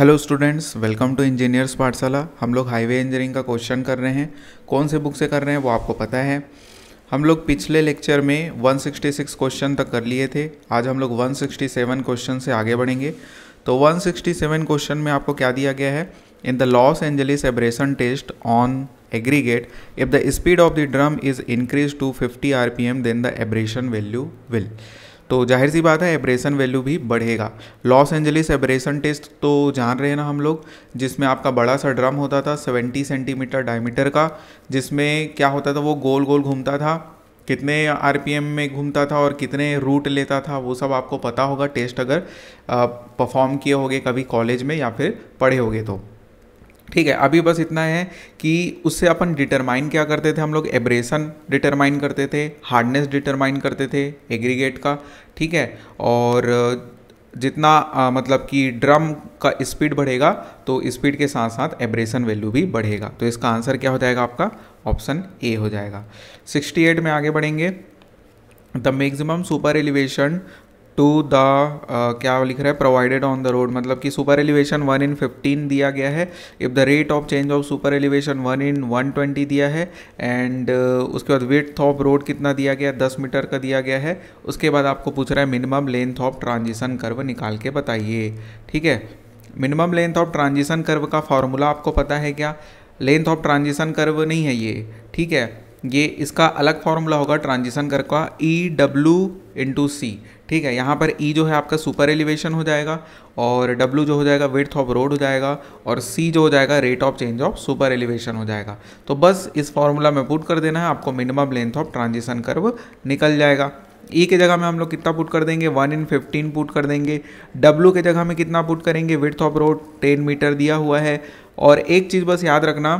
Hello students welcome to engineers पाठशाला हम लोग हाईवे इंजीनियरिंग का क्वेश्चन कर रहे हैं कौन से बुक से कर रहे हैं वो आपको पता है हम लोग पिछले लेक्चर में 166 क्वेश्चन तक कर लिए थे आज हम लोग 167 क्वेश्चन से आगे बढ़ेंगे तो 167 क्वेश्चन में आपको क्या दिया गया है in the Los Angeles abrasion test on aggregate if the speed of the drum is increased to 50 rpm then the abrasion value will तो जाहिर सी बात है एब्रेशन वैल्यू भी बढ़ेगा लॉस एंजलिस एब्रेशन टेस्ट तो जान रहे हैं ना हम लोग जिसमें आपका बड़ा सा ड्रम होता था 70 सेंटीमीटर डायमीटर का जिसमें क्या होता था वो गोल गोल घूमता था कितने आर में घूमता था और कितने रूट लेता था वो सब आपको पता होगा टेस्ट अगर परफॉर्म किए होगे कभी कॉलेज में या फिर पढ़े होगे तो ठीक है अभी बस इतना है कि उससे अपन डिटरमाइन क्या करते थे हम लोग एब्रेशन डिटरमाइन करते थे हार्डनेस डिटरमाइन करते थे एग्रीगेट का ठीक है और जितना आ, मतलब कि ड्रम का स्पीड बढ़ेगा तो स्पीड के साथ साथ एब्रेशन वैल्यू भी बढ़ेगा तो इसका आंसर क्या हो जाएगा आपका ऑप्शन ए हो जाएगा 68 में आगे बढ़ेंगे the maximum super elevation to the uh, क्या लिख रहा है प्रोवाइडेड ऑन द रोड मतलब कि super elevation one in fifteen दिया गया है if the rate of change of super elevation one in one twenty दिया है एंड uh, उसके बाद विथ ऑफ रोड कितना दिया गया दस मीटर का दिया गया है उसके बाद आपको पूछ रहा है minimum length of transition curve निकाल के बताइए ठीक है minimum length of transition curve का फॉर्मूला आपको पता है क्या लेंथ ऑफ ट्रांजिशन कर्व नहीं है ये ठीक है ये इसका अलग फॉर्मूला होगा ट्रांजिशन कर्व का ई डब्ल्यू इंटू सी ठीक है यहाँ पर ई e जो है आपका सुपर एलिवेशन हो जाएगा और डब्ल्यू जो हो जाएगा विथ ऑफ रोड हो जाएगा और सी जो हो जाएगा rate of change of super elevation हो जाएगा तो बस इस फॉर्मूला में पुट कर देना है आपको minimum length of transition curve निकल जाएगा ई e के जगह में हम लोग कितना पुट कर देंगे वन इन फिफ्टीन पुट कर देंगे डब्ल्यू के जगह में कितना पुट करेंगे width of road ten metre दिया हुआ है और एक चीज़ बस याद रखना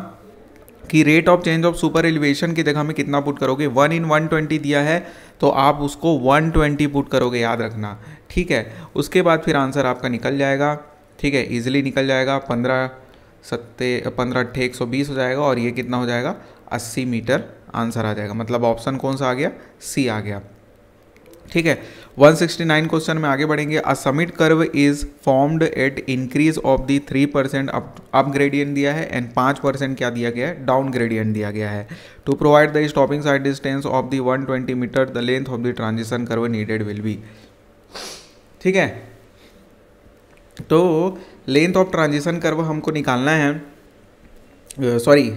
कि rate of change of super elevation की जगह में कितना पुट करोगे वन इन वन ट्वेंटी दिया है तो आप उसको वन ट्वेंटी पुट करोगे याद रखना ठीक है उसके बाद फिर आंसर आपका निकल जाएगा ठीक है ईजिली निकल जाएगा पंद्रह सत्ते पंद्रह अट्ठे एक सौ बीस हो जाएगा और ये कितना हो जाएगा अस्सी मीटर आंसर आ जाएगा मतलब ऑप्शन कौन सा आ गया सी आ गया ठीक है 169 क्वेश्चन में आगे बढ़ेंगे a summit curve is formed at increase of the three percent up gradient दिया है एंड पाँच परसेंट क्या दिया गया है डाउन ग्रेडियंट दिया गया है to provide the stopping sight distance of the 120 metre the length of the transition curve needed will be ठीक है तो लेंथ ऑफ ट्रांजिशन कर्व हमको निकालना है sorry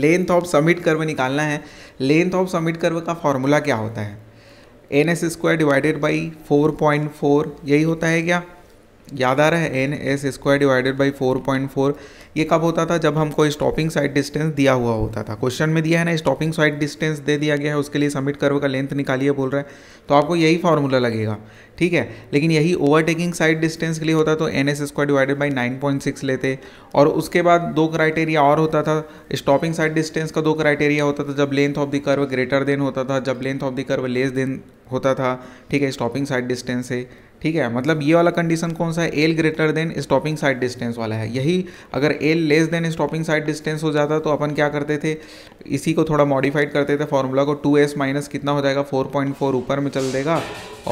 length of summit curve निकालना है लेंथ ऑफ समिट कर्व का formula क्या होता है N S square divided by four point four यही होता है क्या याद आ रहा है N S square divided by four point four ये कब होता था जब हमको स्टॉपिंग साइड डिस्टेंस दिया हुआ होता था क्वेश्चन में दिया है ना स्टॉपिंग साइड डिस्टेंस दे दिया गया है उसके लिए सबमिट कर्व का लेंथ निकालिए बोल रहा है तो आपको यही फार्मूला लगेगा ठीक है लेकिन यही ओवरटेकिंग साइड डिस्टेंस के लिए होता तो N S square divided by nine point six लेते और उसके बाद दो क्राइटेरिया और होता था स्टॉपिंग साइड डिस्टेंस का दो क्राइटेरिया होता था जब length of the curve greater than होता था जब length of the curve less than होता था ठीक है स्टॉपिंग साइड डिस्टेंस से ठीक है मतलब ये वाला कंडीशन कौन सा है L greater than stopping sight distance वाला है यही अगर L less than stopping sight distance हो जाता तो अपन क्या करते थे इसी को थोड़ा मॉडिफाइड करते थे फॉर्मूला को टू एस माइनस कितना हो जाएगा फोर पॉइंट फोर ऊपर में चल देगा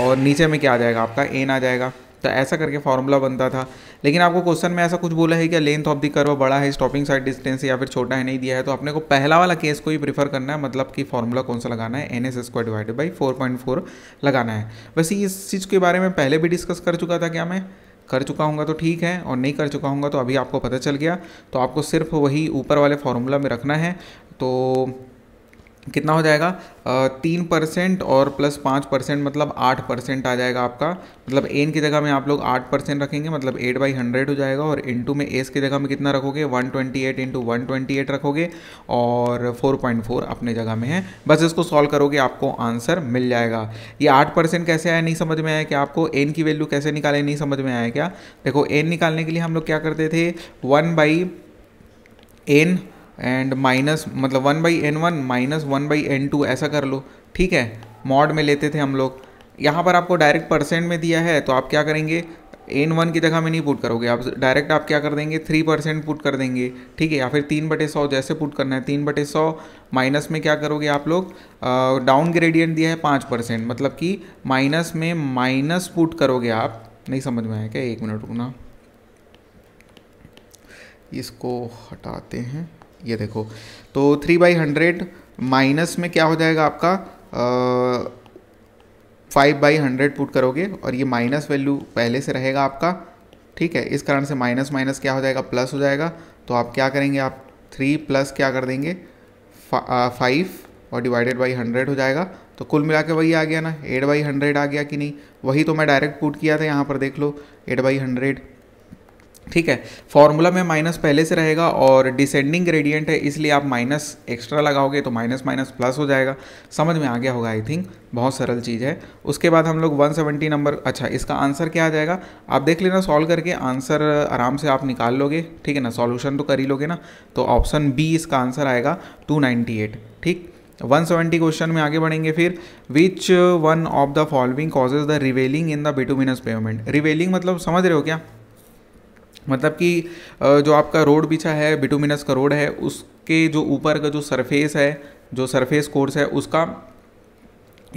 और नीचे में क्या आ जाएगा आपका एन आ जाएगा तो ऐसा करके फार्मूला बनता था लेकिन आपको क्वेश्चन में ऐसा कुछ बोला है कि लेंथ ऑफ द कर्व बड़ा है स्टॉपिंग साइड डिस्टेंस या फिर छोटा है नहीं दिया है तो अपने को पहला वाला केस को ही प्रीफर करना है मतलब कि फार्मूला कौन सा लगाना है N S square divided by four point four लगाना है वैसे इस चीज़ के बारे में पहले भी डिस्कस कर चुका था क्या मैं कर चुका हूँ तो ठीक है और नहीं कर चुका हूँ तो अभी आपको पता चल गया तो आपको सिर्फ वही ऊपर वाले फार्मूला में रखना है तो कितना हो जाएगा तीन परसेंट और प्लस पाँच परसेंट मतलब आठ परसेंट आ जाएगा आपका मतलब एन की जगह में आप लोग आठ परसेंट रखेंगे मतलब एट बाई हंड्रेड हो जाएगा और इंटू में एस की जगह में कितना रखोगे one twenty eight into one twenty eight रखोगे और फोर पॉइंट फोर अपने जगह में है बस इसको सॉल्व करोगे आपको आंसर मिल जाएगा ये आठ परसेंट कैसे आया नहीं समझ में आया कि आपको एन की वैल्यू कैसे निकाले नहीं समझ में आया क्या देखो एन निकालने के लिए हम लोग क्या करते थे one by N and minus मतलब one by N one minus one by N two ऐसा कर लो ठीक है मॉड में लेते थे हम लोग यहाँ पर आपको डायरेक्ट परसेंट में दिया है तो आप क्या करेंगे एन वन की जगह में नहीं पुट करोगे आप डायरेक्ट आप क्या कर देंगे थ्री परसेंट पुट कर देंगे ठीक है या फिर तीन बटे सौ जैसे पुट करना है तीन बटे सौ माइनस में क्या करोगे आप लोग डाउन ग्रेडियंट दिया है पाँच परसेंट मतलब कि माइनस में माइनस पुट करोगे आप नहीं समझ में आया क्या एक मिनट रुकना इसको हटाते हैं ये देखो तो थ्री बाई हंड्रेड माइनस में क्या हो जाएगा आपका फाइव बाई हंड्रेड पुट करोगे और ये माइनस वैल्यू पहले से रहेगा आपका ठीक है इस कारण से माइनस माइनस क्या हो जाएगा प्लस हो जाएगा तो आप क्या करेंगे आप थ्री प्लस क्या कर देंगे फाइव और डिवाइडेड बाई हंड्रेड हो जाएगा तो कुल मिला के वही आ गया ना एट बाई हंड्रेड आ गया कि नहीं वही तो मैं डायरेक्ट पुट किया था यहाँ पर देख लो एट बाई हंड्रेड ठीक है फॉर्मूला में माइनस पहले से रहेगा और डिसेंडिंग ग्रेडियंट है इसलिए आप माइनस एक्स्ट्रा लगाओगे तो माइनस माइनस प्लस हो जाएगा समझ में आ गया होगा आई थिंक बहुत सरल चीज़ है उसके बाद हम लोग 170 नंबर अच्छा इसका आंसर क्या आ जाएगा आप देख लेना सॉल्व करके आंसर आराम से आप निकाल लोगे ठीक है ना सॉल्यूशन तो कर ही लोगे ना तो ऑप्शन बी इसका आंसर आएगा टू ठीक 170 क्वेश्चन में आगे बढ़ेंगे फिर which one of the following causes the ravelling in the bituminous pavement ravelling मतलब समझ रहे हो क्या मतलब कि जो आपका रोड बिछा है बिटुमिनस का रोड है उसके जो ऊपर का जो सरफेस है जो सरफेस कोर्स है उसका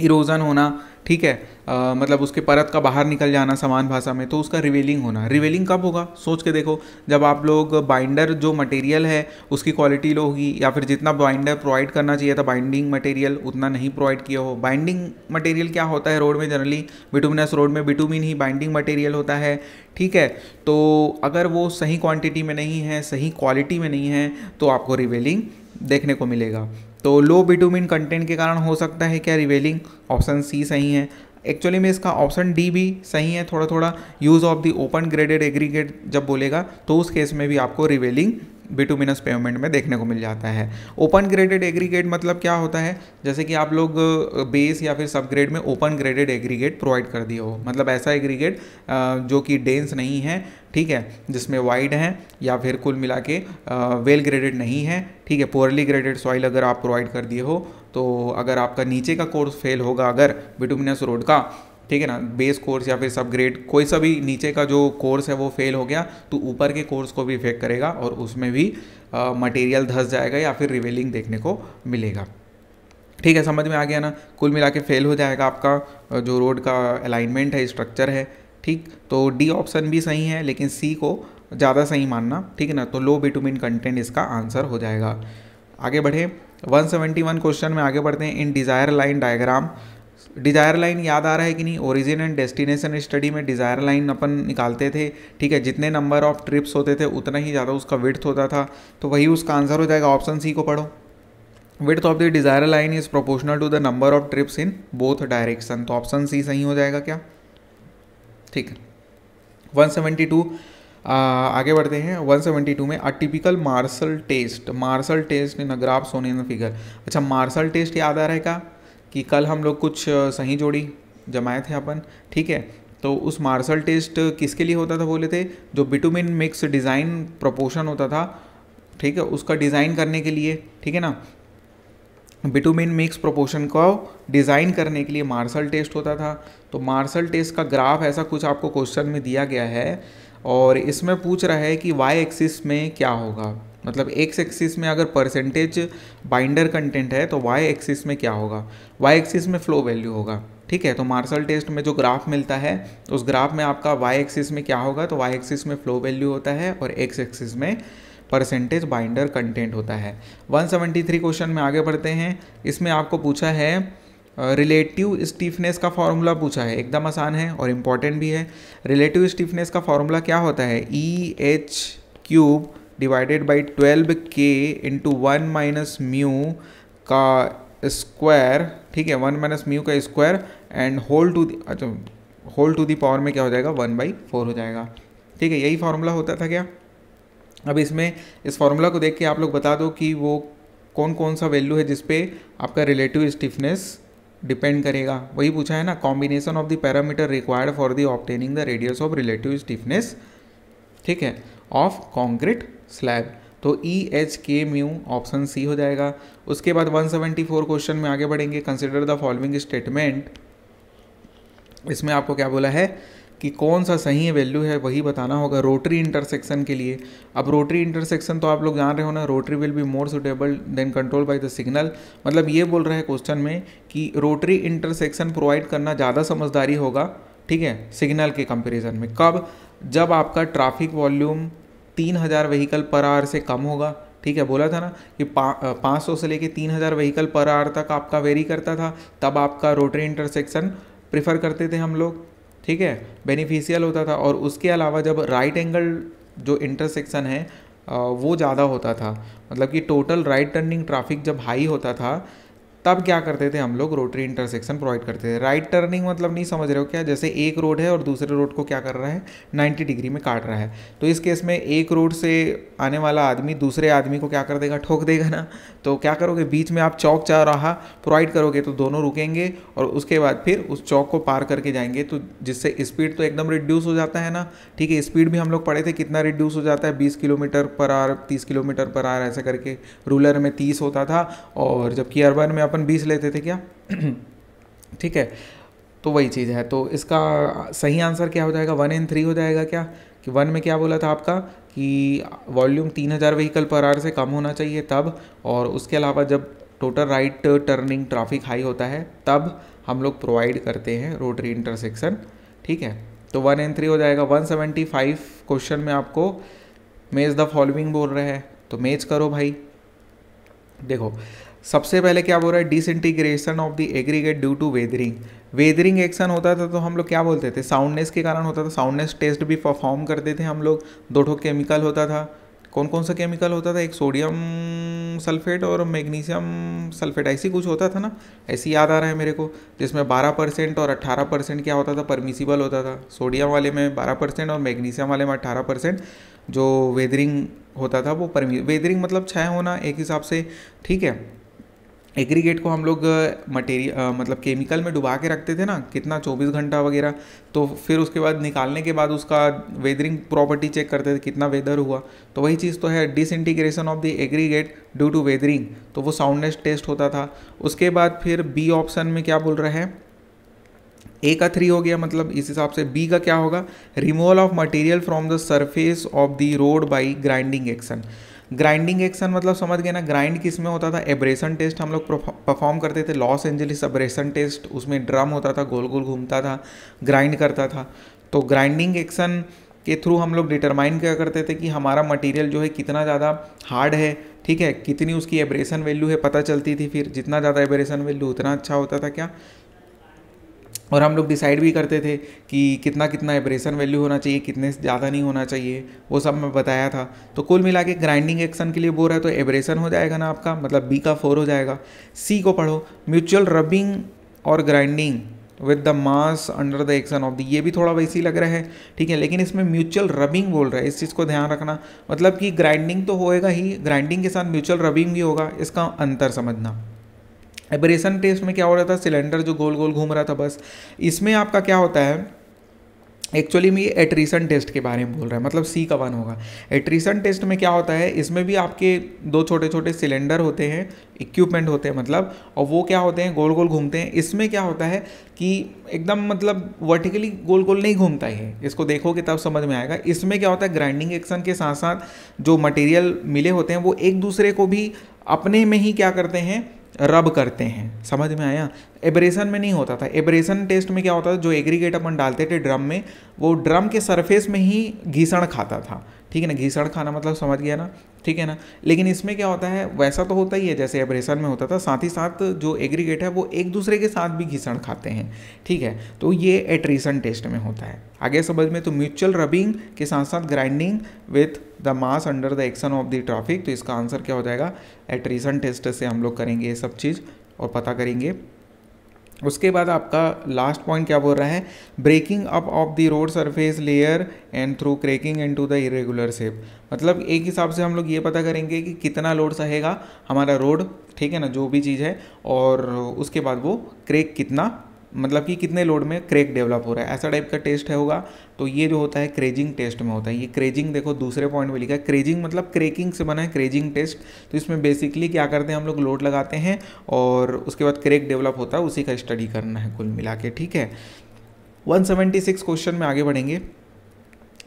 इरोज़न होना ठीक है आ, मतलब उसके परत का बाहर निकल जाना समान भाषा में तो उसका रिवेलिंग होना रिवेलिंग कब होगा सोच के देखो जब आप लोग बाइंडर जो मटेरियल है उसकी क्वालिटी लो होगी या फिर जितना बाइंडर प्रोवाइड करना चाहिए था बाइंडिंग मटेरियल उतना नहीं प्रोवाइड किया हो बाइंडिंग मटेरियल क्या होता है रोड में जनरली बिटुमिनस रोड में बिटुमिन ही बाइंडिंग मटेरियल होता है ठीक है तो अगर वो सही क्वांटिटी में नहीं है सही क्वालिटी में नहीं है तो आपको रिवेलिंग देखने को मिलेगा तो लो बिटूमिन कंटेंट के कारण हो सकता है क्या रिवेलिंग ऑप्शन सी सही है एक्चुअली में इसका ऑप्शन डी भी सही है थोड़ा थोड़ा use of the open graded aggregate जब बोलेगा तो उस केस में भी आपको रिवेलिंग बिटुमिनस पेमेंट में देखने को मिल जाता है ओपन ग्रेडेड एग्रीगेट मतलब क्या होता है जैसे कि आप लोग बेस या फिर सब ग्रेड में ओपन ग्रेडेड एग्रीगेट प्रोवाइड कर दिए हो मतलब ऐसा एग्रीगेट जो कि डेंस नहीं है ठीक है जिसमें वाइड है या फिर कुल मिला के वेल ग्रेडेड नहीं है ठीक है पोअरली ग्रेडेड सॉइल अगर आप प्रोवाइड कर दिए हो तो अगर आपका नीचे का कोर्स फेल होगा अगर बिटुमिनस रोड का ठीक है ना बेस कोर्स या फिर सब ग्रेड कोई सा भी नीचे का जो कोर्स है वो फेल हो गया तो ऊपर के कोर्स को भी इफेक्ट करेगा और उसमें भी मटेरियल धस जाएगा या फिर रिवेलिंग देखने को मिलेगा ठीक है समझ में आ गया ना कुल मिला के फेल हो जाएगा आपका जो रोड का अलाइनमेंट है स्ट्रक्चर है ठीक तो डी ऑप्शन भी सही है लेकिन सी को ज़्यादा सही मानना ठीक है ना तो लो बिटुमिन कंटेंट इसका आंसर हो जाएगा आगे बढ़े 171 क्वेश्चन में आगे बढ़ते हैं in desire line diagram desire line याद आ रहा है कि नहीं ओरिजिन एंड डेस्टिनेशन स्टडी में डिज़ायर लाइन अपन निकालते थे ठीक है जितने नंबर ऑफ ट्रिप्स होते थे उतना ही ज़्यादा उसका विर्थ होता था तो वही उसका आंसर हो जाएगा ऑप्शन सी को पढ़ो width of the desire line is proportional to the number of trips in both direction तो ऑप्शन सी सही हो जाएगा क्या ठीक है वन आ, आगे बढ़ते हैं 172 में a typical Marshall test Marshall test in a graph shown in figure अच्छा मार्शल टेस्ट याद आ रहा है क्या कि कल हम लोग कुछ सही जोड़ी जमाए थे अपन ठीक है तो उस मार्सल टेस्ट किसके लिए होता था बोले थे जो बिटुमिन मिक्स डिज़ाइन प्रोपोर्शन होता था ठीक है उसका डिज़ाइन करने के लिए ठीक है ना बिटुमिन मिक्स प्रोपोर्शन को डिज़ाइन करने के लिए मार्सल टेस्ट होता था तो मार्सल टेस्ट का ग्राफ ऐसा कुछ आपको क्वेश्चन में दिया गया है और इसमें पूछ रहा है कि वाई एक्सिस में क्या होगा मतलब एक्स एक्सिस में अगर परसेंटेज बाइंडर कंटेंट है तो वाई एक्सिस में क्या होगा वाई एक्सिस में फ्लो वैल्यू होगा ठीक है तो मार्शल टेस्ट में जो ग्राफ मिलता है उस ग्राफ में आपका वाई एक्सिस में क्या होगा तो वाई एक्सिस में फ्लो वैल्यू होता है और एक्स एक्सिस में परसेंटेज बाइंडर कंटेंट होता है 173 क्वेश्चन में आगे बढ़ते हैं इसमें आपको पूछा है रिलेटिव स्टीफनेस का फॉर्मूला पूछा है एकदम आसान है और इम्पॉर्टेंट भी है रिलेटिव स्टीफनेस का फॉर्मूला क्या होता है E H cube divided by twelve के इंटू वन माइनस म्यू का स्क्वायर ठीक है वन माइनस म्यू का स्क्वायर एंड होल टू अच्छा होल टू दी पावर में क्या हो जाएगा वन बाई फोर हो जाएगा ठीक है यही फार्मूला होता था क्या अब इसमें इस फार्मूला को देख के आप लोग बता दो कि वो कौन कौन सा वैल्यू है जिसपे आपका रिलेटिव स्टिफनेस डिपेंड करेगा वही पूछा है ना combination of the parameter required for the obtaining the radius of relative stiffness ठीक है ऑफ कॉन्क्रीट स्लैब तो E H K mu option C हो जाएगा उसके बाद 174 क्वेश्चन में आगे बढ़ेंगे कंसिडर द फॉलोइंग स्टेटमेंट इसमें आपको क्या बोला है कि कौन सा सही है वैल्यू है वही बताना होगा रोटरी इंटरसेक्शन के लिए अब रोटरी इंटरसेक्शन तो आप लोग जान रहे हो ना rotary will be more suitable than control by the signal मतलब ये बोल रहा है क्वेश्चन में कि रोटरी इंटरसेक्शन प्रोवाइड करना ज़्यादा समझदारी होगा ठीक है सिग्नल के कंपैरिजन में कब जब आपका ट्रैफिक वॉल्यूम तीन हज़ार व्हीकल पर आवर से कम होगा ठीक है बोला था ना कि पाँच सौ से लेके तीन हज़ार व्हीकल पर आवर तक आपका वेरी करता था तब आपका रोटरी इंटरसेक्शन प्रिफर करते थे हम लोग ठीक है बेनिफिशियल होता था और उसके अलावा जब राइट एंगल जो इंटरसेक्शन है वो ज़्यादा होता था मतलब कि टोटल राइट टर्निंग ट्रैफिक जब हाई होता था तब क्या करते थे हम लोग रोटरी इंटरसेक्शन प्रोवाइड करते थे राइट टर्निंग मतलब नहीं समझ रहे हो क्या जैसे एक रोड है और दूसरे रोड को क्या कर रहा है 90 डिग्री में काट रहा है तो इस केस में एक रोड से आने वाला आदमी दूसरे आदमी को क्या कर देगा ठोक देगा ना तो क्या करोगे बीच में आप चौक चाह रहा प्रोवाइड करोगे तो दोनों रुकेंगे और उसके बाद फिर उस चौक को पार करके जाएंगे तो जिससे स्पीड तो एकदम रिड्यूस हो जाता है ना ठीक है स्पीड भी हम लोग पढ़े थे कितना रिड्यूस हो जाता है बीस किलोमीटर पर आर तीस किलोमीटर पर आर ऐसा करके रूलर में तीस होता था और जबकि अर्बन में अपन बीस लेते थे क्या ठीक है तो वही चीज़ है तो इसका सही आंसर क्या हो जाएगा वन इन थ्री हो जाएगा क्या कि वन में क्या बोला था आपका कि वॉल्यूम तीन हज़ार व्हीकल पर आर से कम होना चाहिए तब और उसके अलावा जब total right turning traffic high होता है तब हम लोग प्रोवाइड करते हैं रोटरी इंटरसेक्शन ठीक है तो वन एन थ्री हो जाएगा वन सेवेंटी फाइव क्वेश्चन में आपको मेज द फॉलोइंग बोल रहे हैं तो मेज करो भाई देखो सबसे पहले क्या बोल रहा है disintegration of the aggregate due to weathering weathering action होता था तो हम लोग क्या बोलते थे साउंडनेस के कारण होता था साउंडनेस टेस्ट भी परफॉर्म करते थे हम लोग दो ठो केमिकल होता था कौन कौन सा केमिकल होता था एक सोडियम सल्फेट और मैग्नीशियम सल्फेट ऐसी कुछ होता था ना ऐसी याद आ रहा है मेरे को जिसमें 12 परसेंट और 18 परसेंट क्या होता था परमिसिबल होता था सोडियम वाले में 12 परसेंट और मैग्नीशियम वाले में 18 परसेंट जो वेदरिंग होता था वो परमी वेदरिंग मतलब छः होना एक हिसाब से ठीक है एग्रीगेट को हम लोग मटेरियल मतलब केमिकल में डुबा के रखते थे ना कितना 24 घंटा वगैरह तो फिर उसके बाद निकालने के बाद उसका वेदरिंग प्रॉपर्टी चेक करते थे कितना वेदर हुआ तो वही चीज़ तो है disintegration of the aggregate due to weathering तो वो साउंडनेस टेस्ट होता था उसके बाद फिर बी ऑप्शन में क्या बोल रहे हैं ए का थ्री हो गया मतलब इस हिसाब से बी का क्या होगा removal of material from the surface of the road by grinding action grinding action मतलब समझ गए ना ग्राइंड किस में होता था एब्रेशन टेस्ट हम लोग परफॉर्म करते थे लॉस एंजलिस एब्रेशन टेस्ट उसमें ड्रम होता था गोल गोल घूमता था ग्राइंड करता था तो ग्राइंडिंग एक्शन के थ्रू हम लोग डिटरमाइन क्या करते थे कि हमारा मटेरियल जो है कितना ज़्यादा हार्ड है ठीक है कितनी उसकी एब्रेशन वैल्यू है पता चलती थी फिर जितना ज़्यादा एब्रेशन वैल्यू उतना अच्छा होता था क्या और हम लोग डिसाइड भी करते थे कि कितना कितना एब्रेशन वैल्यू होना चाहिए कितने ज़्यादा नहीं होना चाहिए वो सब मैं बताया था तो कुल मिला के ग्राइंडिंग एक्शन के लिए बोल रहा है तो एब्रेशन हो जाएगा ना आपका मतलब बी का फोर हो जाएगा सी को पढ़ो म्यूचुअल रबिंग और grinding with the mass under the action of the ये भी थोड़ा वैसी लग रहा है ठीक है लेकिन इसमें म्यूचुअल रबिंग बोल रहा है इस चीज़ को ध्यान रखना मतलब कि ग्राइंडिंग तो होएगा ही ग्राइंडिंग के साथ म्यूचुअल रबिंग भी होगा इसका अंतर समझना एब्रेशन टेस्ट में क्या हो रहा था सिलेंडर जो गोल गोल घूम रहा था बस इसमें आपका क्या होता है एक्चुअली मैं एट्रीसन टेस्ट के बारे में बोल रहा है मतलब सी का वन होगा एट्रीसन टेस्ट में क्या होता है इसमें भी आपके दो छोटे छोटे सिलेंडर होते हैं इक्विपमेंट होते हैं मतलब और वो क्या होते हैं गोल गोल घूमते हैं इसमें क्या होता है कि एकदम मतलब वर्टिकली गोल गोल नहीं घूमता है इसको देखोगे तब समझ में आएगा इसमें क्या होता है ग्राइंडिंग एक्शन के साथ साथ जो मटेरियल मिले होते हैं वो एक दूसरे को भी अपने में ही क्या करते हैं रब करते हैं समझ में आया एब्रेशन में नहीं होता था एब्रेशन टेस्ट में क्या होता था जो एग्रीगेट अपन डालते थे ड्रम में वो ड्रम के सरफेस में ही घीसण खाता था ठीक है ना घीसड़ खाना मतलब समझ गया ना ठीक है ना लेकिन इसमें क्या होता है वैसा तो होता ही है जैसे एब्रेशन में होता था साथ ही साथ जो एग्रीगेट है वो एक दूसरे के साथ भी घिसण खाते हैं ठीक है तो ये एट्रीसन टेस्ट में होता है आगे समझ में तो म्यूचुअल रबिंग के साथ साथ grinding with the mass under the action of the traffic तो इसका आंसर क्या हो जाएगा एट्रीसन टेस्ट से हम लोग करेंगे ये सब चीज़ और पता करेंगे उसके बाद आपका लास्ट पॉइंट क्या बोल रहा है breaking up of the road surface layer and through cracking into the irregular shape मतलब एक हिसाब से हम लोग ये पता करेंगे कि कितना लोड सहेगा हमारा रोड ठीक है ना जो भी चीज़ है और उसके बाद वो क्रेक कितना मतलब कि कितने लोड में क्रेक डेवलप हो रहा है ऐसा टाइप का टेस्ट है होगा तो ये जो होता है क्रेजिंग टेस्ट में होता है ये क्रेजिंग देखो दूसरे पॉइंट में लिखा है क्रेजिंग मतलब क्रेकिंग से बना है क्रेजिंग टेस्ट तो इसमें बेसिकली क्या करते हैं हम लोग लोड लगाते हैं और उसके बाद क्रेक डेवलप होता है उसी का स्टडी करना है कुल मिला के ठीक है वन क्वेश्चन में आगे बढ़ेंगे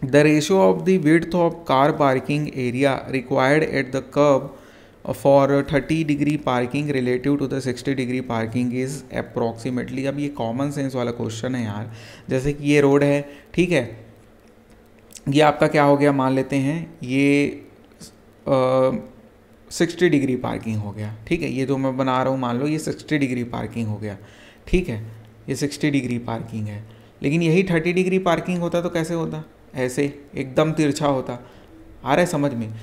the ratio of the width of car parking area required at the kerb for thirty degree parking relative to the sixty degree parking is approximately अब ये कॉमन सेंस वाला क्वेश्चन है यार जैसे कि ये रोड है ठीक है ये आपका क्या हो गया मान लेते हैं ये सिक्सटी डिग्री पार्किंग हो गया ठीक है ये जो मैं बना रहा हूँ मान लो ये सिक्सटी डिग्री पार्किंग हो गया ठीक है ये सिक्सटी डिग्री पार्किंग है लेकिन यही थर्टी डिग्री पार्किंग होता तो कैसे होता ऐसे एकदम तिरछा होता आ रहा है समझ में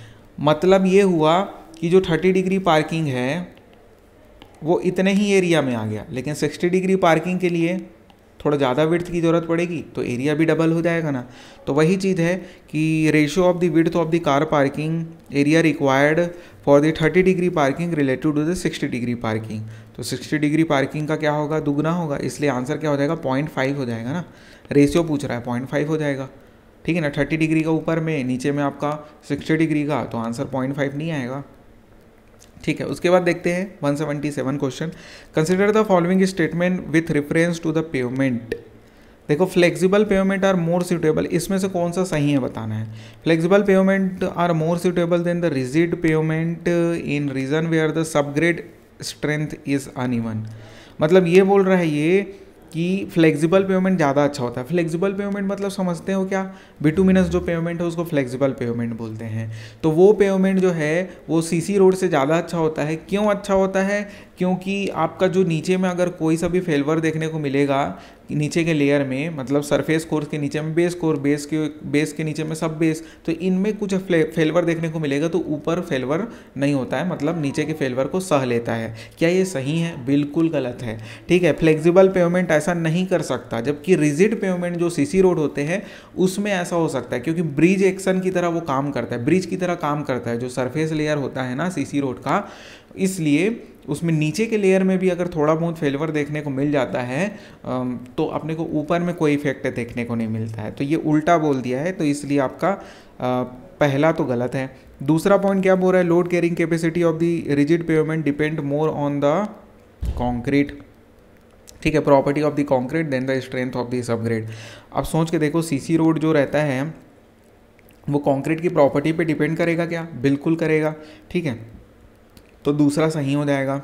मतलब ये हुआ कि जो थर्टी डिग्री पार्किंग है वो इतने ही एरिया में आ गया लेकिन सिक्सटी डिग्री पार्किंग के लिए थोड़ा ज़्यादा विड्थ की ज़रूरत पड़ेगी तो एरिया भी डबल हो जाएगा ना तो वही चीज़ है कि ratio of the width of the car parking area required for the thirty degree parking related to the sixty degree parking तो सिक्सटी डिग्री पार्किंग का क्या होगा दुगना होगा इसलिए आंसर क्या हो जाएगा पॉइंट फाइव हो जाएगा ना रेशियो पूछ रहा है पॉइंट फाइव हो जाएगा ठीक है ना थर्टी डिग्री का ऊपर में नीचे में आपका सिक्सटी डिग्री का तो आंसर पॉइंट फाइव नहीं आएगा ठीक है उसके बाद देखते हैं 177 question consider the following statement with reference to the pavement देखो flexible pavement are more suitable इसमें से कौन सा सही है बताना है flexible pavement are more suitable than the rigid pavement in region where are the subgrade strength is uneven मतलब ये बोल रहा है ये कि फ्लेक्सिबल पेमेंट ज़्यादा अच्छा होता है फ्लेक्सिबल पेमेंट मतलब समझते हो क्या बिटूमिनस जो पेमेंट है उसको फ्लेक्सिबल पेमेंट बोलते हैं तो वो पेमेंट जो है वो सीसी रोड से ज़्यादा अच्छा होता है क्यों अच्छा होता है क्योंकि आपका जो नीचे में अगर कोई सा भी फेलवर देखने को मिलेगा नीचे के लेयर में मतलब सरफेस कोर्स के नीचे में बेस कोर बेस के बेस के नीचे में सब बेस तो इनमें कुछ फेलवर देखने को मिलेगा तो ऊपर फेलवर नहीं होता है मतलब नीचे के फेलवर को सह लेता है क्या ये सही है बिल्कुल गलत है ठीक है फ्लेक्सिबल पेमेंट ऐसा नहीं कर सकता जबकि रिजिड पेमेंट जो सी रोड होते हैं उसमें ऐसा हो सकता है क्योंकि ब्रिज एक्शन की तरह वो काम करता है ब्रिज की तरह काम करता है जो सरफेस लेयर होता है ना सी रोड का इसलिए उसमें नीचे के लेयर में भी अगर थोड़ा बहुत फेलवर देखने को मिल जाता है तो अपने को ऊपर में कोई इफेक्ट देखने को नहीं मिलता है तो ये उल्टा बोल दिया है तो इसलिए आपका पहला तो गलत है दूसरा पॉइंट क्या बोल रहा है load carrying capacity of the rigid pavement depend more on the concrete ठीक है property of the concrete than the strength of the subgrade अब सोच के देखो सीसी रोड जो रहता है वो कॉन्क्रीट की प्रॉपर्टी पे डिपेंड करेगा क्या बिल्कुल करेगा ठीक है तो दूसरा सही हो जाएगा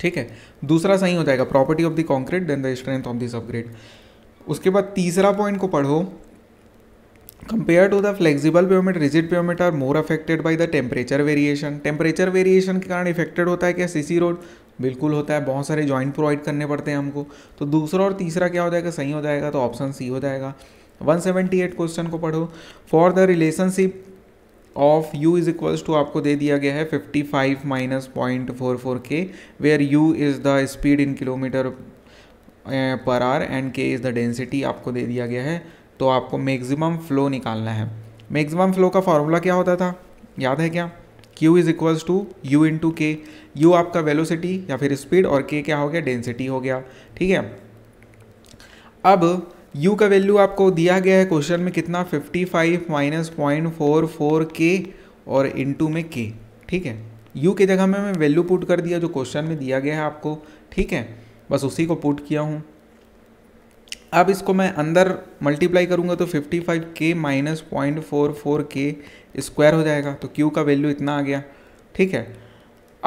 ठीक है दूसरा सही हो जाएगा property of the concrete than the strength of this upgrade उसके बाद तीसरा पॉइंट को पढ़ो compare to the flexible pavement rigid pavement are more affected by the temperature variation temperature variation के कारण इफेक्टेड होता है क्या सीसी रोड बिल्कुल होता है बहुत सारे जॉइंट प्रोवाइड करने पड़ते हैं हमको तो दूसरा और तीसरा क्या हो जाएगा सही हो जाएगा तो ऑप्शन सी हो जाएगा 178 क्वेश्चन को पढ़ो for the relationship of u is equals to आपको दे दिया गया है 55 five minus point four four K where U is the speed in kilometre per hour and K is the density आपको दे दिया गया है तो आपको मैक्सिमम फ्लो निकालना है मैक्सिमम फ्लो का फार्मूला क्या होता था याद है क्या Q is equals to U in to के यू आपका वेलोसिटी या फिर स्पीड और K क्या हो गया डेंसिटी हो गया ठीक है अब यू का वैल्यू आपको दिया गया है क्वेश्चन में कितना 55 five minus point four four K और इनटू में के ठीक है यू की जगह में मैं वैल्यू पुट कर दिया जो क्वेश्चन में दिया गया है आपको ठीक है बस उसी को पुट किया हूँ अब इसको मैं अंदर मल्टीप्लाई करूँगा तो 55 five K minus point four four K square हो जाएगा तो क्यू का वैल्यू इतना आ गया ठीक है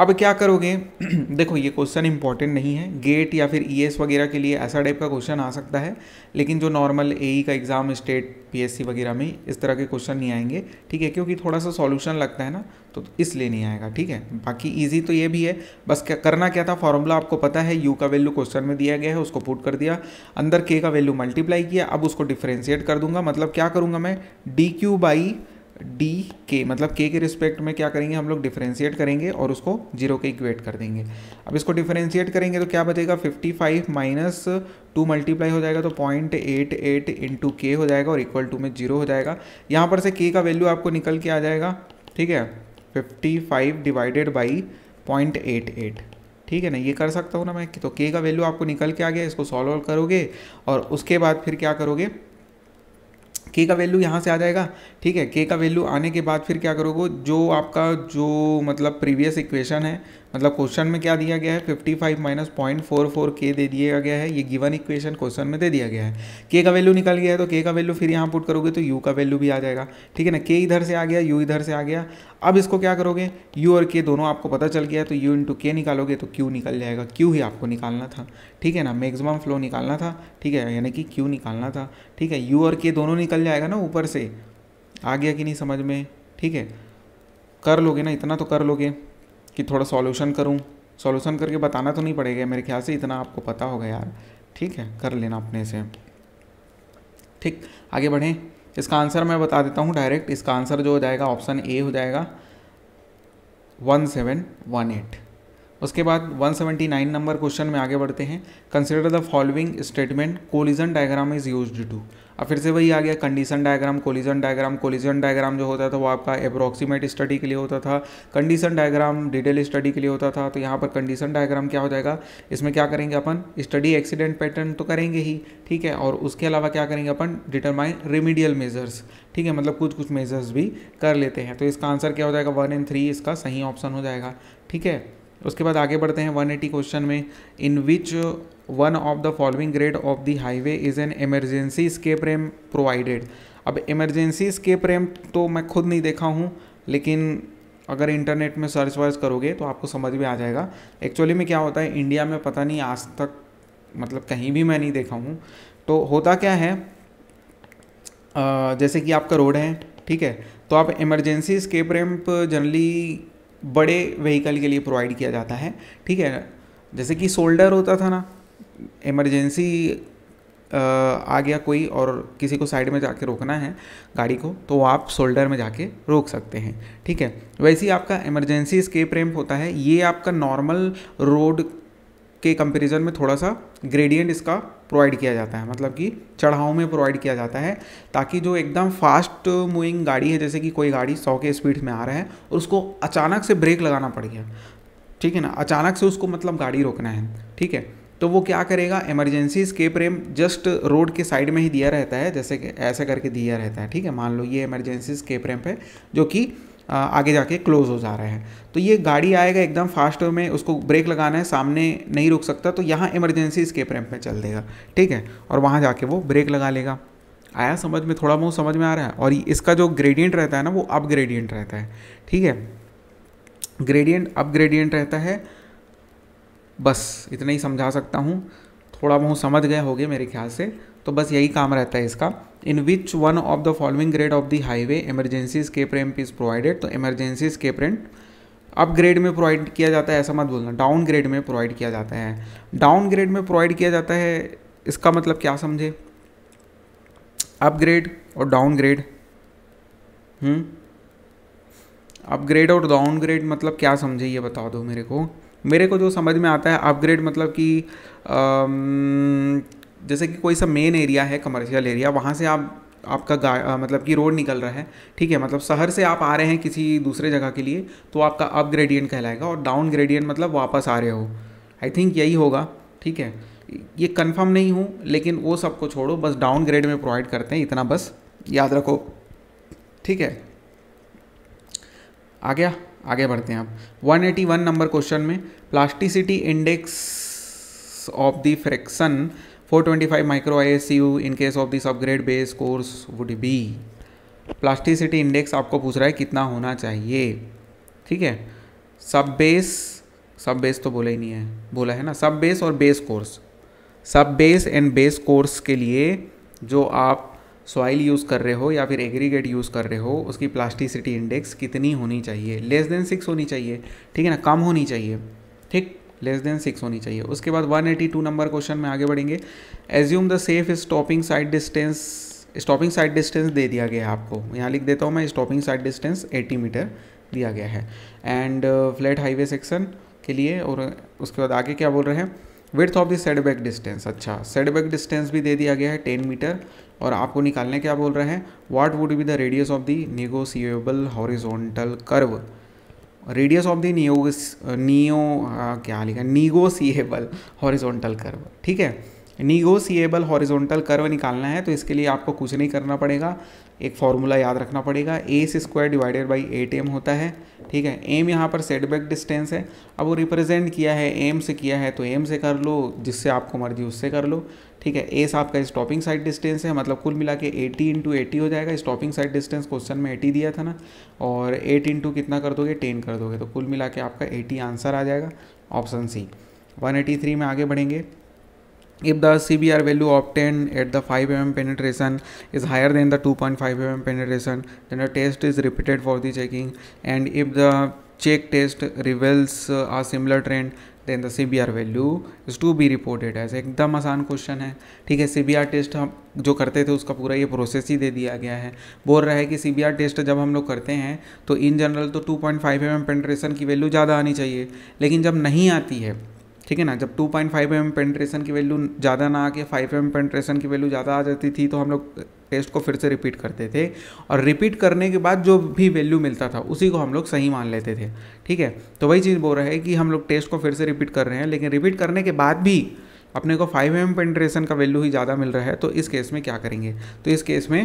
अब क्या करोगे देखो ये क्वेश्चन इंपॉर्टेंट नहीं है गेट या फिर ई e वगैरह के लिए ऐसा टाइप का क्वेश्चन आ सकता है लेकिन जो नॉर्मल ए e का एग्ज़ाम स्टेट पीएससी वगैरह में इस तरह के क्वेश्चन नहीं आएंगे ठीक है क्योंकि थोड़ा सा सॉल्यूशन लगता है ना तो इसलिए नहीं आएगा ठीक है बाकी ईजी तो ये भी है बस क्या करना क्या था फॉर्मूला आपको पता है यू का वैल्यू क्वेश्चन में दिया गया है उसको पुट कर दिया अंदर के का वैल्यू मल्टीप्लाई किया अब उसको डिफ्रेंशिएट कर दूंगा मतलब क्या करूँगा मैं डी क्यू बाई डी मतलब के मतलब के के रिस्पेक्ट में क्या करेंगे हम लोग डिफ्रेंशिएट करेंगे और उसको जीरो के इक्वेट कर देंगे अब इसको डिफ्रेंशिएट करेंगे तो क्या बचेगा 55 फाइव माइनस टू मल्टीप्लाई हो जाएगा तो पॉइंट एट एट इंटू के हो जाएगा और इक्वल टू में जीरो हो जाएगा यहाँ पर से के का वैल्यू आपको निकल के आ जाएगा ठीक है fifty five divided by point eight eight ठीक है ना ये कर सकता हूँ ना मैं तो के का वैल्यू आपको निकल के आ गया इसको सॉल्व करोगे और उसके बाद फिर क्या करोगे के का वैल्यू यहाँ से आ जाएगा ठीक है के का वैल्यू आने के बाद फिर क्या करोगे जो आपका जो मतलब प्रीवियस इक्वेशन है मतलब क्वेश्चन में क्या दिया गया है 55 five minus point four four K दे दिया गया है ये गिवन इक्वेशन क्वेश्चन में दे दिया गया है के का वैल्यू निकल गया है तो के का वैल्यू फिर यहाँ पुट करोगे तो यू का वैल्यू भी आ जाएगा ठीक है ना के इधर से आ गया यू इधर से आ गया अब इसको क्या करोगे यू और के दोनों आपको पता चल गया तो यू इंटू के निकालोगे तो क्यू निकल जाएगा क्यू ही आपको निकालना था ठीक है ना मैक्सिमम फ्लो निकालना था ठीक है यानी कि क्यू निकालना था ठीक है यू और के दोनों निकल जाएगा ना ऊपर से आ गया कि नहीं समझ में ठीक है कर लोगे ना इतना तो कर लोगे कि थोड़ा सॉल्यूशन करूँ सॉल्यूशन करके बताना तो नहीं पड़ेगा मेरे ख्याल से इतना आपको पता होगा यार ठीक है कर लेना अपने से ठीक आगे बढ़ें इसका आंसर मैं बता देता हूँ डायरेक्ट इसका आंसर जो हो जाएगा ऑप्शन ए हो जाएगा वन सेवन वन एट उसके बाद one seventy nine number question में आगे बढ़ते हैं consider the following statement collision diagram is used to अब फिर से वही आ गया condition diagram collision diagram collision diagram जो होता था वो आपका अप्रॉक्सीमेट स्टडी के लिए होता था कंडीशन डायग्राम डिटेल स्टडी के लिए होता था तो यहाँ पर कंडीशन डायग्राम क्या हो जाएगा इसमें क्या करेंगे अपन स्टडी एक्सीडेंट पैटर्न तो करेंगे ही ठीक है और उसके अलावा क्या करेंगे अपन डिटरमाइन रेमिडियल मेजर्स ठीक है मतलब कुछ कुछ मेजर्स भी कर लेते हैं तो इसका आंसर क्या हो जाएगा वन एंड थ्री इसका सही ऑप्शन हो जाएगा ठीक है उसके बाद आगे बढ़ते हैं 180 क्वेश्चन में in which one of the following grade of the highway is an emergency escape ramp provided अब इमरजेंसी स्केप रैम तो मैं खुद नहीं देखा हूँ लेकिन अगर इंटरनेट में सर्च वर्च करोगे तो आपको समझ में आ जाएगा एक्चुअली में क्या होता है इंडिया में पता नहीं आज तक मतलब कहीं भी मैं नहीं देखा हूँ तो होता क्या है जैसे कि आपका रोड है ठीक है तो आप इमरजेंसी स्केप रैम्प जनरली बड़े व्हीकल के लिए प्रोवाइड किया जाता है ठीक है जैसे कि सोल्डर होता था ना इमरजेंसी आ गया कोई और किसी को साइड में जाके रोकना है गाड़ी को तो आप शोल्डर में जाके रोक सकते हैं ठीक है वैसे ही आपका इमरजेंसी स्केप रैम्प होता है ये आपका नॉर्मल रोड के कंपैरिजन में थोड़ा सा ग्रेडियंट इसका प्रोवाइड किया जाता है मतलब कि चढ़ाव में प्रोवाइड किया जाता है ताकि जो एकदम फास्ट मूविंग गाड़ी है जैसे कि कोई गाड़ी सौ के स्पीड में आ रहा है और उसको अचानक से ब्रेक लगाना पड़ गया ठीक है ना अचानक से उसको मतलब गाड़ी रोकना है ठीक है तो वो क्या करेगा emergency escape ramp just road के साइड में ही दिया रहता है जैसे कि ऐसे करके दिया रहता है ठीक है मान लो ये इमरजेंसी स्केप रैम्प है जो कि आगे जाके क्लोज हो जा रहा है तो ये गाड़ी आएगा एकदम फास्ट में उसको ब्रेक लगाना है सामने नहीं रुक सकता तो यहाँ इमरजेंसी स्केप रैम्प में चल देगा ठीक है और वहाँ जाके वो ब्रेक लगा लेगा आया समझ में थोड़ा बहुत समझ में आ रहा है और इसका जो ग्रेडियंट रहता है ना वो अप ग्रेडियंट रहता है ठीक है ग्रेडियंट अप ग्रेडियंट रहता है बस इतना ही समझा सकता हूँ थोड़ा बहुत समझ गए होगे मेरे ख्याल से तो बस यही काम रहता है इसका in which one of the following grade of the highway emergency escape ramp is provided तो emergency escape ramp up grade में प्रोवाइड किया जाता है ऐसा मत बोलना डाउन ग्रेड में प्रोवाइड किया जाता है डाउन ग्रेड में प्रोवाइड किया जाता है इसका मतलब क्या समझे अपग्रेड और डाउन ग्रेड अपग्रेड और डाउन ग्रेड मतलब क्या समझे ये बता दो मेरे को मेरे को जो समझ में आता है अपग्रेड मतलब कि जैसे कि कोई सा मेन एरिया है कमर्शियल एरिया वहाँ से आप आपका गा मतलब कि रोड निकल रहा है ठीक है मतलब शहर से आप आ रहे हैं किसी दूसरे जगह के लिए तो आपका अप ग्रेडियंट कहलाएगा और डाउन ग्रेडियंट मतलब वापस आ रहे हो आई थिंक यही होगा ठीक है ये कंफर्म नहीं हूँ लेकिन वो सबको छोड़ो बस डाउन ग्रेड में प्रोवाइड करते हैं इतना बस याद रखो ठीक है आ गया आगे बढ़ते हैं आप 181 नंबर क्वेश्चन में plasticity index of the fraction 425 micro I S U in case of this upgrade base course would be plasticity index आपको पूछ रहा है कितना होना चाहिए ठीक है सब बेस सब बेस तो बोला ही नहीं है बोला है ना सब बेस और base course sub base and base course के लिए जो आप सॉइल यूज़ कर रहे हो या फिर एग्रीगेट यूज़ कर रहे हो उसकी प्लास्टिसिटी इंडेक्स कितनी होनी चाहिए लेस देन सिक्स होनी चाहिए ठीक है ना कम होनी चाहिए ठीक लेस देन सिक्स होनी चाहिए उसके बाद 182 नंबर क्वेश्चन में आगे बढ़ेंगे assume the safe stopping sight distance stopping sight distance दे दिया गया है आपको यहाँ लिख देता हूँ मैं स्टॉपिंग साइड डिस्टेंस 80 मीटर दिया गया है एंड फ्लैट हाईवे सेक्शन के लिए और उसके बाद आगे क्या बोल रहे हैं width of the setback distance अच्छा सेडबैक डिस्टेंस भी दे दिया गया है टेन मीटर और आपको निकालने क्या बोल रहे हैं what would be the radius of the negotiable horizontal curve radius of the neo neo क्या लिखा निगोसिएबल हॉरिजोंटल कर्व ठीक है निगोसिएबल हॉरिजोंटल कर्व निकालना है तो इसके लिए आपको कुछ नहीं करना पड़ेगा एक फार्मूला याद रखना पड़ेगा A square divided by eight M होता है ठीक है एम यहाँ पर सेटबैक डिस्टेंस है अब वो रिप्रेजेंट किया है एम से किया है तो एम से कर लो जिससे आपको मर्जी उससे कर लो ठीक है एस आपका स्टॉपिंग साइड डिस्टेंस है मतलब कुल मिला के एटी इंटू हो जाएगा स्टॉपिंग साइड डिस्टेंस क्वेश्चन में एटी दिया था ना और एट इंटू कितना कर दोगे टेन कर दोगे तो कुल मिला के आपका एटी आंसर आ जाएगा ऑप्शन सी 183 में आगे बढ़ेंगे if the C B R value of ten at the five M M penetration is higher than the two point five M penetration then the test is repeated for the checking and if the check test reveals a similar trend then the C B R value is to be reported as एकदम आसान question है ठीक है सी B are test हम जो करते थे उसका पूरा ये प्रोसेस ही दे दिया गया है बोल रहा है कि सी बी आर टेस्ट जब हम लोग करते हैं तो इन जनरल तो two point five M M penetration की वैल्यू ज़्यादा आनी चाहिए लेकिन जब नहीं आती है ठीक है ना जब two point five M M penetration की वैल्यू ज़्यादा ना आके फाइव एम एम पेंट्रेशन की वैल्यू ज़्यादा आ जाती थी तो हम लोग टेस्ट को फिर से रिपीट करते थे और रिपीट करने के बाद जो भी वैल्यू मिलता था उसी को हम लोग सही मान लेते थे ठीक है तो वही चीज़ बोल रहा है कि हम लोग टेस्ट को फिर से रिपीट कर रहे हैं लेकिन रिपीट करने के बाद भी अपने को फाइव एम पेंट्रेशन का वैल्यू ही ज़्यादा मिल रहा है तो इस केस में क्या करेंगे तो इस केस में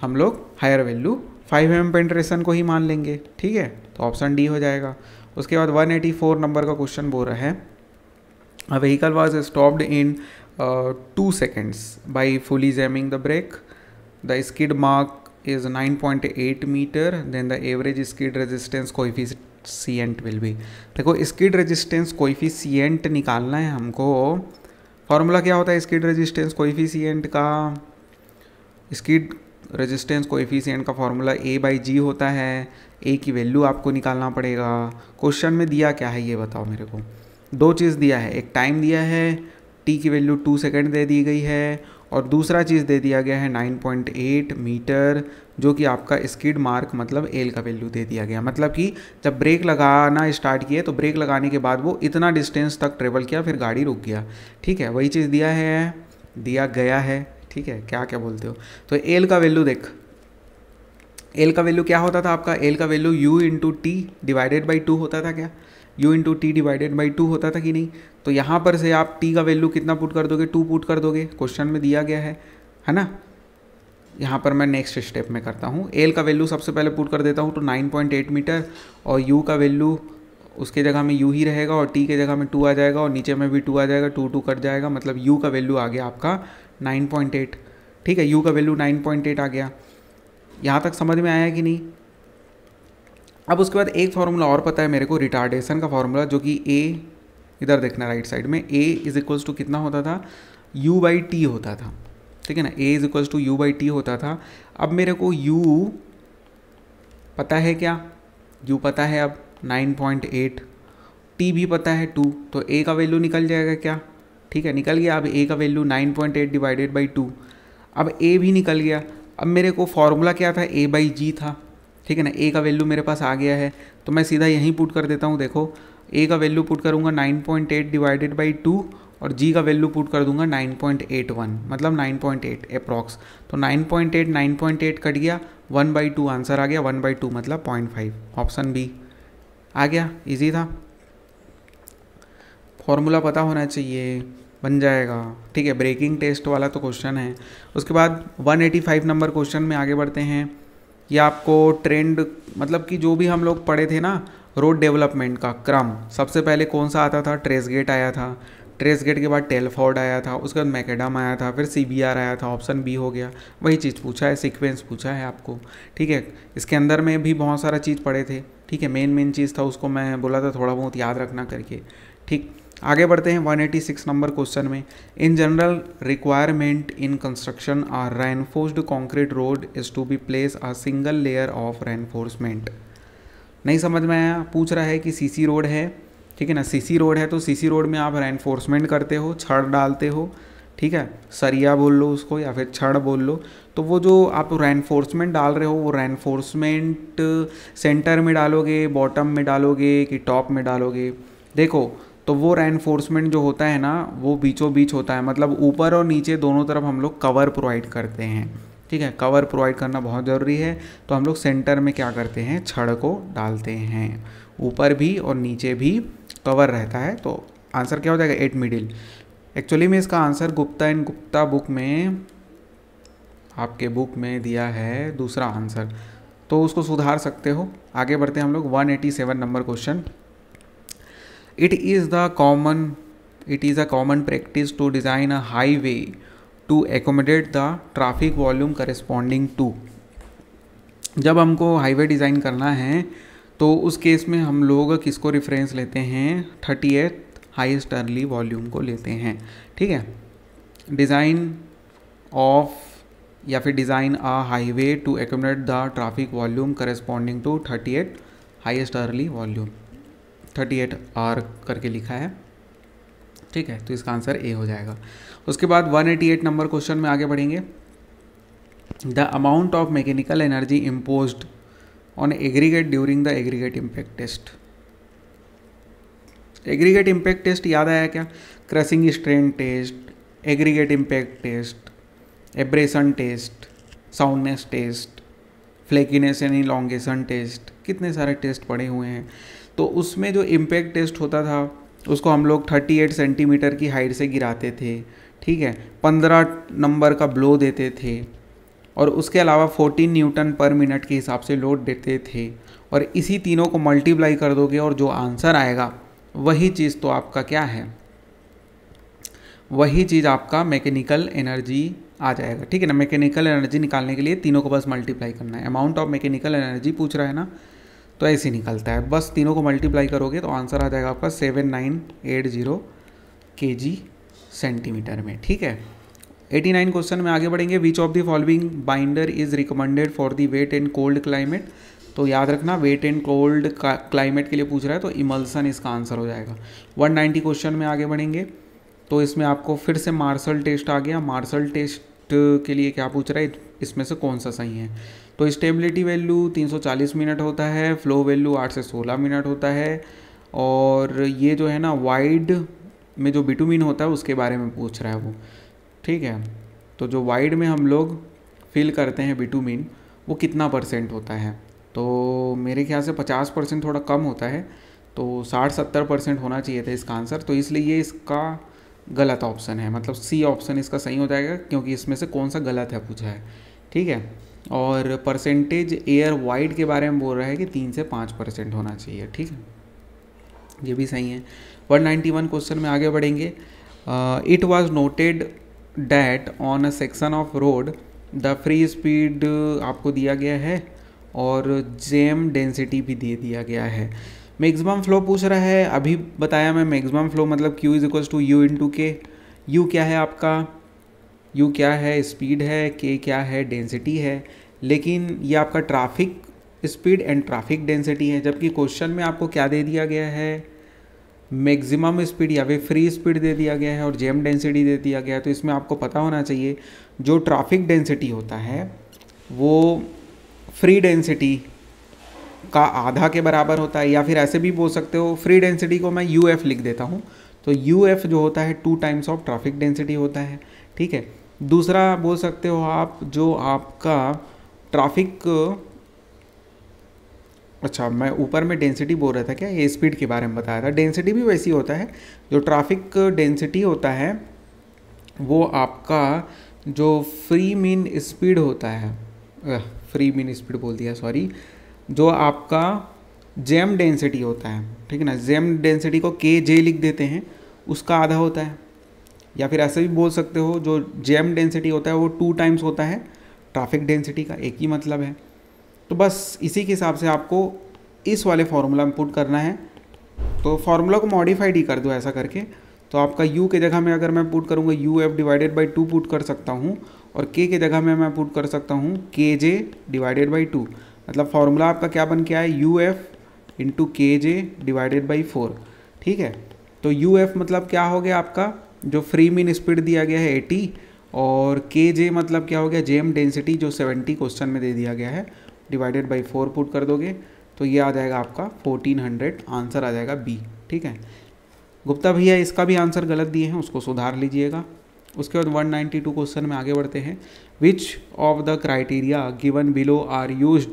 हम लोग higher value five M penetration को ही मान लेंगे ठीक है तो ऑप्शन डी हो जाएगा उसके बाद 184 नंबर का क्वेश्चन बोल रहा है a vehicle was stopped in two seconds by fully jamming the brake the skid mark is 9.8 meter then the average skid resistance coefficient will be देखो skid resistance coefficient निकालना है हमको फॉर्मूला क्या होता है स्किड रेजिस्टेंस कोएफिशिएंट का skid resistance coefficient का formula A by G होता है ए की वैल्यू आपको निकालना पड़ेगा क्वेश्चन में दिया क्या है ये बताओ मेरे को दो चीज़ दिया है एक टाइम दिया है टी की वैल्यू टू सेकेंड दे दी गई है और दूसरा चीज़ दे दिया गया है 9.8 मीटर जो कि आपका स्किड मार्क मतलब एल का वैल्यू दे दिया गया मतलब कि जब ब्रेक लगाना स्टार्ट किए तो ब्रेक लगाने के बाद वो इतना डिस्टेंस तक ट्रेवल किया फिर गाड़ी रुक गया ठीक है वही चीज़ दिया है दिया गया है ठीक है क्या क्या बोलते हो तो एल का वैल्यू देख एल का वैल्यू क्या होता था आपका एल का value U into T divided by two होता था क्या u into T divided by two होता था कि नहीं तो यहाँ पर से आप t का वैल्यू कितना पुट कर दोगे टू पुट कर दोगे क्वेश्चन में दिया गया है है ना यहाँ पर मैं नेक्स्ट स्टेप में करता हूँ एल का वैल्यू सबसे पहले पुट कर देता हूँ तो नाइन पॉइंट एट मीटर और यू का वैल्यू उसके जगह में यू ही रहेगा और टी के जगह में टू आ जाएगा और नीचे में भी टू आ जाएगा टू टू कट जाएगा मतलब यू का वैल्यू आ गया आपका नाइन पॉइंट एट ठीक है यू का वैल्यू नाइन पॉइंट एट आ गया यहाँ तक समझ में आया कि नहीं अब उसके बाद एक फार्मूला और पता है मेरे को रिटार्डेशन का फार्मूला जो कि ए इधर देखना राइट साइड में ए इज इक्वल्स टू कितना होता था यू बाई टी होता था ठीक है ना A is equals to U by T होता था अब मेरे को यू पता है क्या यू पता है अब 9.8 टी भी पता है टू तो ए का वैल्यू निकल जाएगा क्या ठीक है निकल गया अब ए का वैल्यू 9.8 डिवाइडेड बाई टू अब ए भी निकल गया अब मेरे को फार्मूला क्या था ए बाई जी था ठीक है ना ए का वैल्यू मेरे पास आ गया है तो मैं सीधा यहीं पुट कर देता हूँ देखो ए का वैल्यू पुट करूँगा nine point eight divided by two और जी का वैल्यू पुट कर दूंगा 9.81 मतलब 9.8 अप्रॉक्स तो 9.8 9.8 कट गया 1 बाई टू आंसर आ गया 1 बाई टू मतलब 0.5 ऑप्शन बी आ गया इजी था फॉर्मूला पता होना चाहिए बन जाएगा ठीक है ब्रेकिंग टेस्ट वाला तो क्वेश्चन है उसके बाद 185 नंबर क्वेश्चन में आगे बढ़ते हैं ये आपको ट्रेंड मतलब कि जो भी हम लोग पढ़े थे ना रोड डेवलपमेंट का क्रम सबसे पहले कौन सा आता था ट्रेस गेट आया था ट्रेस गेट के बाद टेलफोर्ड आया था उसके बाद मैकेडम आया था फिर सी आया था ऑप्शन बी हो गया वही चीज़ पूछा है सीक्वेंस पूछा है आपको ठीक है इसके अंदर में भी बहुत सारा चीज़ पढ़े थे ठीक है मेन मेन चीज़ था उसको मैं बोला था थोड़ा बहुत याद रखना करके ठीक आगे बढ़ते हैं 186 नंबर क्वेश्चन में in general requirement in construction are reinforced concrete road is to be place a single layer of reinforcement नहीं समझ में आया पूछ रहा है कि सीसी रोड है ठीक है ना सीसी रोड है तो सीसी रोड में आप रेनफोर्समेंट करते हो छड़ डालते हो ठीक है सरिया बोल लो उसको या फिर छड़ बोल लो तो वो जो आप रेनफोर्समेंट डाल रहे हो वो रेनफोर्समेंट सेंटर में डालोगे बॉटम में डालोगे कि टॉप में डालोगे देखो तो वो रेनफोर्समेंट जो होता है ना वो बीचों बीच होता है मतलब ऊपर और नीचे दोनों तरफ हम लोग कवर प्रोवाइड करते हैं ठीक है कवर प्रोवाइड करना बहुत ज़रूरी है तो हम लोग सेंटर में क्या करते हैं छड़ को डालते हैं ऊपर भी और नीचे भी कवर रहता है तो आंसर क्या हो जाएगा एट मिडिल एक्चुअली में इसका answer Gupta and Gupta book में आपके बुक में दिया है दूसरा आंसर तो उसको सुधार सकते हो आगे बढ़ते हैं हम लोग 187 number question It is the common it is a common practice to design a highway to accommodate the traffic volume corresponding to जब हमको हाईवे डिज़ाइन करना है तो उस केस में हम लोग किसको रिफरेंस लेते हैं thirty eighth heist hourly volume को लेते हैं ठीक है डिज़ाइन ऑफ या फिर design a highway to accommodate the traffic volume corresponding to thirty eight highest hourly volume thirty eight R करके लिखा है ठीक है तो इसका आंसर ए हो जाएगा उसके बाद one eighty eight number question में आगे बढ़ेंगे the amount of mechanical energy impose on aggregate during the aggregate impact test aggregate impact test याद आया क्या crushing strength test aggregate impact test abrasion test soundness test flakiness and elongation test कितने सारे test पड़े हुए हैं तो उसमें जो इम्पैक्ट टेस्ट होता था उसको हम लोग 38 सेंटीमीटर की हाइट से गिराते थे ठीक है 15 नंबर का ब्लो देते थे और उसके अलावा 14 न्यूटन पर मिनट के हिसाब से लोड देते थे और इसी तीनों को मल्टीप्लाई कर दोगे और जो आंसर आएगा वही चीज़ तो आपका क्या है वही चीज़ आपका मैकेनिकल एनर्जी आ जाएगा ठीक है ना मैकेनिकल एनर्जी निकालने के लिए तीनों को बस मल्टीप्लाई करना है अमाउंट ऑफ मैकेनिकल एनर्जी पूछ रहा है ना तो ऐसे ही निकलता है बस तीनों को मल्टीप्लाई करोगे तो आंसर आ जाएगा आपका सेवन नाइन एट जीरो के जी सेंटीमीटर में ठीक है एटी नाइन क्वेश्चन में आगे बढ़ेंगे which of the following binder is recommended for the wet and cold climate तो याद रखना वेट एंड कोल्ड क्लाइमेट के लिए पूछ रहा है तो इमल्सन इसका आंसर हो जाएगा वन नाइन्टी क्वेश्चन में आगे बढ़ेंगे तो इसमें आपको फिर से मार्शल टेस्ट आ गया मार्शल टेस्ट के लिए क्या पूछ रहा है इसमें से कौन सा सही है तो स्टेबिलिटी वैल्यू 340 मिनट होता है फ्लो वैल्यू 8 से 16 मिनट होता है और ये जो है ना वाइड में जो बिटुमिन होता है उसके बारे में पूछ रहा है वो ठीक है तो जो वाइड में हम लोग फिल करते हैं बिटुमिन वो कितना परसेंट होता है तो मेरे ख्याल से 50 परसेंट थोड़ा कम होता है तो 60-70 परसेंट होना चाहिए था इसका आंसर तो इसलिए ये इसका गलत ऑप्शन है मतलब सी ऑप्शन इसका सही हो जाएगा क्योंकि इसमें से कौन सा गलत है पूछा है ठीक है और परसेंटेज एयर वाइड के बारे में बोल रहा है कि तीन से पाँच परसेंट होना चाहिए ठीक है ये भी सही है 191 क्वेश्चन में आगे बढ़ेंगे it was noted that on a section of road the free speed आपको दिया गया है और जेम डेंसिटी भी दे दिया गया है मैक्सिमम फ्लो पूछ रहा है अभी बताया मैं मैक्सिमम फ्लो मतलब Q is equal to U in to के यू क्या है आपका यू क्या है स्पीड है के क्या है डेंसिटी है लेकिन ये आपका traffic speed and traffic density है जबकि क्वेश्चन में आपको क्या दे दिया गया है मैक्सिमम स्पीड या फिर फ्री स्पीड दे दिया गया है और जेम डेंसिटी दे दिया गया है तो इसमें आपको पता होना चाहिए जो ट्रैफिक डेंसिटी होता है वो फ्री डेंसिटी का आधा के बराबर होता है या फिर ऐसे भी बोल सकते हो फ्री डेंसिटी को मैं यू एफ़ लिख देता हूँ तो यू एफ़ जो होता है two times of traffic density होता है ठीक है दूसरा बोल सकते हो आप जो आपका ट्रैफिक अच्छा मैं ऊपर में डेंसिटी बोल रहा था क्या ये स्पीड के बारे में बताया था डेंसिटी भी वैसी होता है जो ट्रैफिक डेंसिटी होता है वो आपका जो फ्री मीन स्पीड होता है फ्री मीन स्पीड बोल दिया सॉरी जो आपका जेम डेंसिटी होता है ठीक है ना जेम डेंसिटी को के जे लिख देते हैं उसका आधा होता है या फिर ऐसे भी बोल सकते हो जो जेम डेंसिटी होता है वो टू टाइम्स होता है ट्रैफिक डेंसिटी का एक ही मतलब है तो बस इसी के हिसाब से आपको इस वाले फार्मूला में पुट करना है तो फार्मूला को मॉडिफाइड ही कर दो ऐसा करके तो आपका u के जगह में अगर मैं पुट करूँगा U F divided by two put कर सकता हूँ और k के जगह में मैं पुट कर सकता हूँ K J divided by two मतलब फार्मूला आपका क्या बन के आए यू एफ इंटू के जे डिवाइडेड बाई फोर ठीक है तो यू एफ मतलब क्या हो गया आपका जो फ्री मीन स्पीड दिया गया है एटी और के जे मतलब क्या हो गया जे एम डेंसिटी जो 70 क्वेश्चन में दे दिया गया है डिवाइडेड बाई फोर पुट कर दोगे तो ये आ जाएगा आपका 1400 आंसर आ जाएगा बी ठीक है गुप्ता भैया इसका भी आंसर गलत दिए हैं उसको सुधार लीजिएगा उसके बाद 192 क्वेश्चन में आगे बढ़ते हैं which of the criteria given below are use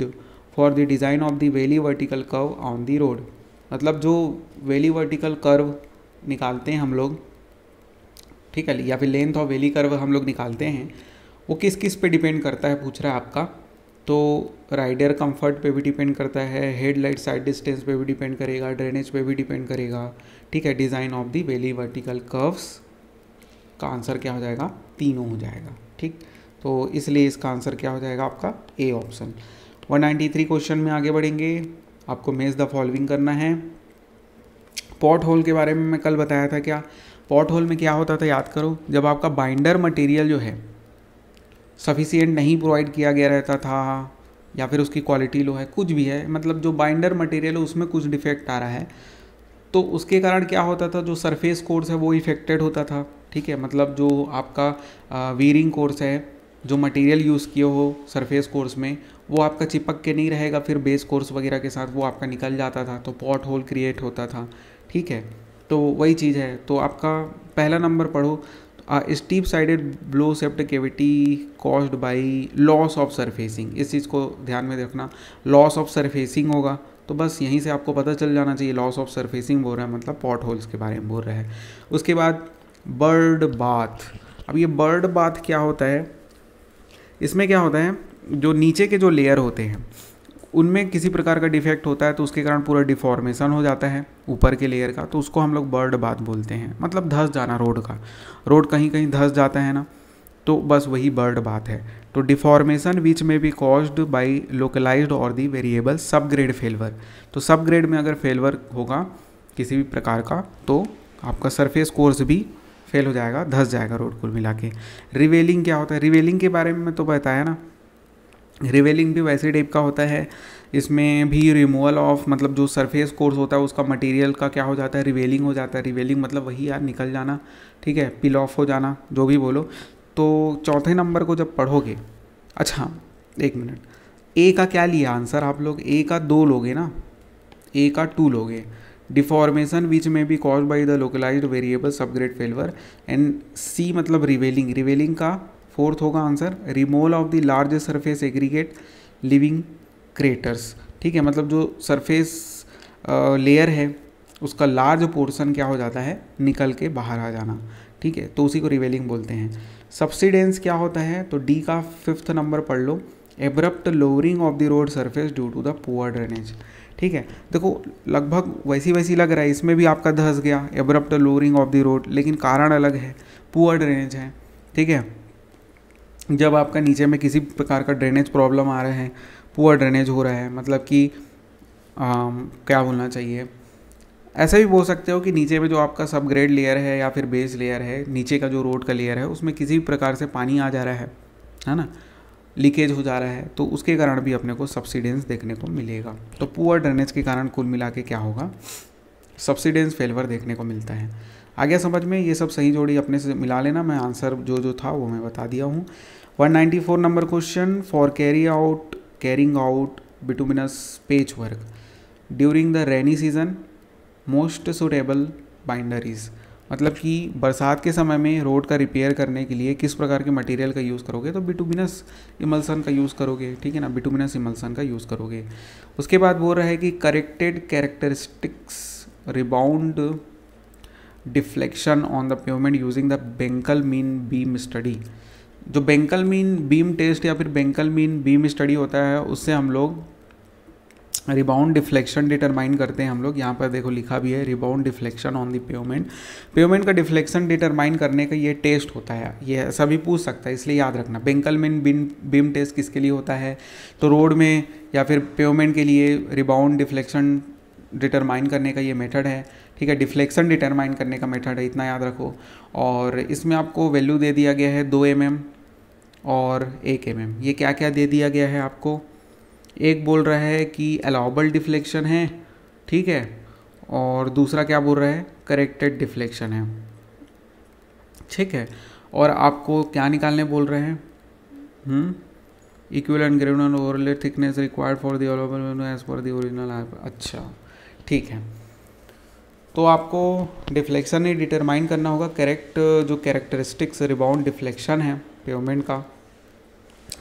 for the design of the valley vertical curve on the road मतलब जो वेली वर्टिकल कर्व निकालते हैं हम लोग ठीक है या फिर लेंथ ऑफ वेली कर्व हम लोग निकालते हैं वो किस किस पे डिपेंड करता है पूछ रहा है आपका तो राइडर कंफर्ट पे भी डिपेंड करता है हेडलाइट साइड डिस्टेंस पे भी डिपेंड करेगा ड्रेनेज पे भी डिपेंड करेगा ठीक है design of the valley vertical curves का आंसर क्या हो जाएगा तीनों हो जाएगा ठीक तो इसलिए इसका आंसर क्या हो जाएगा आपका ए ऑप्शन 193 क्वेश्चन में आगे बढ़ेंगे आपको मेज द फॉलोइंग करना है पॉट होल के बारे में मैं कल बताया था क्या पॉट होल में क्या होता था याद करो जब आपका बाइंडर मटेरियल जो है सफिशियंट नहीं प्रोवाइड किया गया रहता था या फिर उसकी क्वालिटी लो है कुछ भी है मतलब जो बाइंडर मटेरियल है उसमें कुछ डिफेक्ट आ रहा है तो उसके कारण क्या होता था जो सरफेस कोर्स है वो इफेक्टेड होता था ठीक है मतलब जो आपका वीरिंग कोर्स है जो मटेरियल यूज़ किए हो सरफेस कोर्स में वो आपका चिपक के नहीं रहेगा फिर बेस कोर्स वगैरह के साथ वो आपका निकल जाता था तो पॉट होल क्रिएट होता था ठीक है तो वही चीज़ है तो आपका पहला नंबर पढ़ो steep sided bowl shaped cavity caused by loss of surfacing इस चीज़ को ध्यान में रखना लॉस ऑफ सरफेसिंग होगा तो बस यहीं से आपको पता चल जाना चाहिए लॉस ऑफ सरफेसिंग बोल रहा है मतलब पॉट होल्स के बारे में बोल रहा है उसके बाद बर्ड बाथ अब ये बर्ड बाथ क्या होता है इसमें क्या होता है जो नीचे के जो लेयर होते हैं उनमें किसी प्रकार का डिफेक्ट होता है तो उसके कारण पूरा डिफॉर्मेशन हो जाता है ऊपर के लेयर का तो उसको हम लोग बर्ड बाथ बोलते हैं मतलब धस जाना रोड का रोड कहीं कहीं धस जाता है ना तो बस वही बर्ड बात है तो डिफॉर्मेशन विच में भी कॉज्ड बाई लोकलाइज्ड और दी वेरिएबल सब ग्रेड फेलवर तो सब ग्रेड में अगर फेलवर होगा किसी भी प्रकार का तो आपका सरफेस कोर्स भी फेल हो जाएगा धस जाएगा रोड कुल मिला के रिवेलिंग क्या होता है रिवेलिंग के बारे में मैं तो बताया ना रिवेलिंग भी वैसे टाइप का होता है इसमें भी रिमूवल ऑफ मतलब जो सरफेस कोर्स होता है उसका मटेरियल का क्या हो जाता है रिवेलिंग हो जाता है रिवेलिंग मतलब वही यार निकल जाना ठीक है पिल ऑफ हो जाना जो भी बोलो तो चौथे नंबर को जब पढ़ोगे अच्छा एक मिनट ए का क्या लिया आंसर आप लोग ए का दो लोगे ना ए का टू लोगे deformation which may be cause by the localise variable subgrade failure and C मतलब रिवेलिंग रिवेलिंग का फोर्थ होगा answer removal of the largest surface aggregate leaving craters ठीक है मतलब जो सरफेस लेयर है उसका लार्ज पोर्शन क्या हो जाता है निकल के बाहर आ जाना ठीक है तो उसी को रिवेलिंग बोलते हैं सब्सिडेंस क्या होता है तो डी का फिफ्थ नंबर पढ़ लो abrupt lowering of the road surface due to the poor drainage ठीक है देखो लगभग वैसी वैसी लग रहा है इसमें भी आपका धस गया abrupt lowering of the road लेकिन कारण अलग है पुअर ड्रेनेज है ठीक है जब आपका नीचे में किसी प्रकार का ड्रेनेज प्रॉब्लम आ रहे हैं पुअर ड्रेनेज हो रहा है मतलब कि क्या बोलना चाहिए ऐसा भी बोल सकते हो कि नीचे में जो आपका सब ग्रेड लेयर है या फिर बेस लेयर है नीचे का जो रोड का लेयर है उसमें किसी भी प्रकार से पानी आ जा रहा है है ना लीकेज हो जा रहा है तो उसके कारण भी अपने को सब्सिडेंस देखने को मिलेगा तो पुअर ड्रेनेज के कारण कुल मिला के क्या होगा सब्सिडेंस फेलवर देखने को मिलता है आ गया समझ में ये सब सही जोड़ी अपने से मिला लेना मैं आंसर जो जो था वो मैं बता दिया हूँ 194 four number question for carry out carrying out patch work work during the rainy season most suitable binder is मतलब कि बरसात के समय में रोड का रिपेयर करने के लिए किस प्रकार के मटेरियल का यूज़ करोगे तो बिटुमिनस इमल्सन का यूज़ करोगे ठीक है ना बिटुमिनस इमल्सन का यूज़ करोगे उसके बाद बोल रहा है कि corrected characteristics rebound deflection on the pavement using the Benkelman beam study जो बेंकल मीन बीम टेस्ट या फिर बेंकल मीन बीम स्टडी होता है उससे हम लोग रिबाउंड डिफ्लेक्शन डिटरमाइन करते हैं हम लोग यहाँ पर देखो लिखा भी है rebound deflection on the pavement pavement का डिफ्लेक्शन डिटरमाइन करने का ये टेस्ट होता है ये सभी पूछ सकता है इसलिए याद रखना बेंकल में बीम बीम टेस्ट किसके लिए होता है तो रोड में या फिर पेमेंट के लिए रिबाउंड डिफ्लेक्शन डिटरमाइन करने का ये मेथड है ठीक है डिफ्लेक्शन डिटरमाइन करने का मेथड है इतना याद रखो और इसमें आपको वैल्यू दे दिया गया है दो एम mm और एक एम mm. ये क्या क्या दे दिया गया है आपको एक बोल रहा है कि अलाउबल डिफ्लेक्शन है ठीक है और दूसरा क्या बोल रहा है करेक्टेड डिफ्लेक्शन है ठीक है और आपको क्या निकालने बोल रहे हैं and granular overlay thickness required for the edge the original अच्छा ठीक है तो आपको डिफ्लेक्शन ही डिटरमाइन करना होगा करेक्ट जो कैरेक्टरिस्टिक्स रिबाउंड डिफ्लेक्शन है पेमेंट का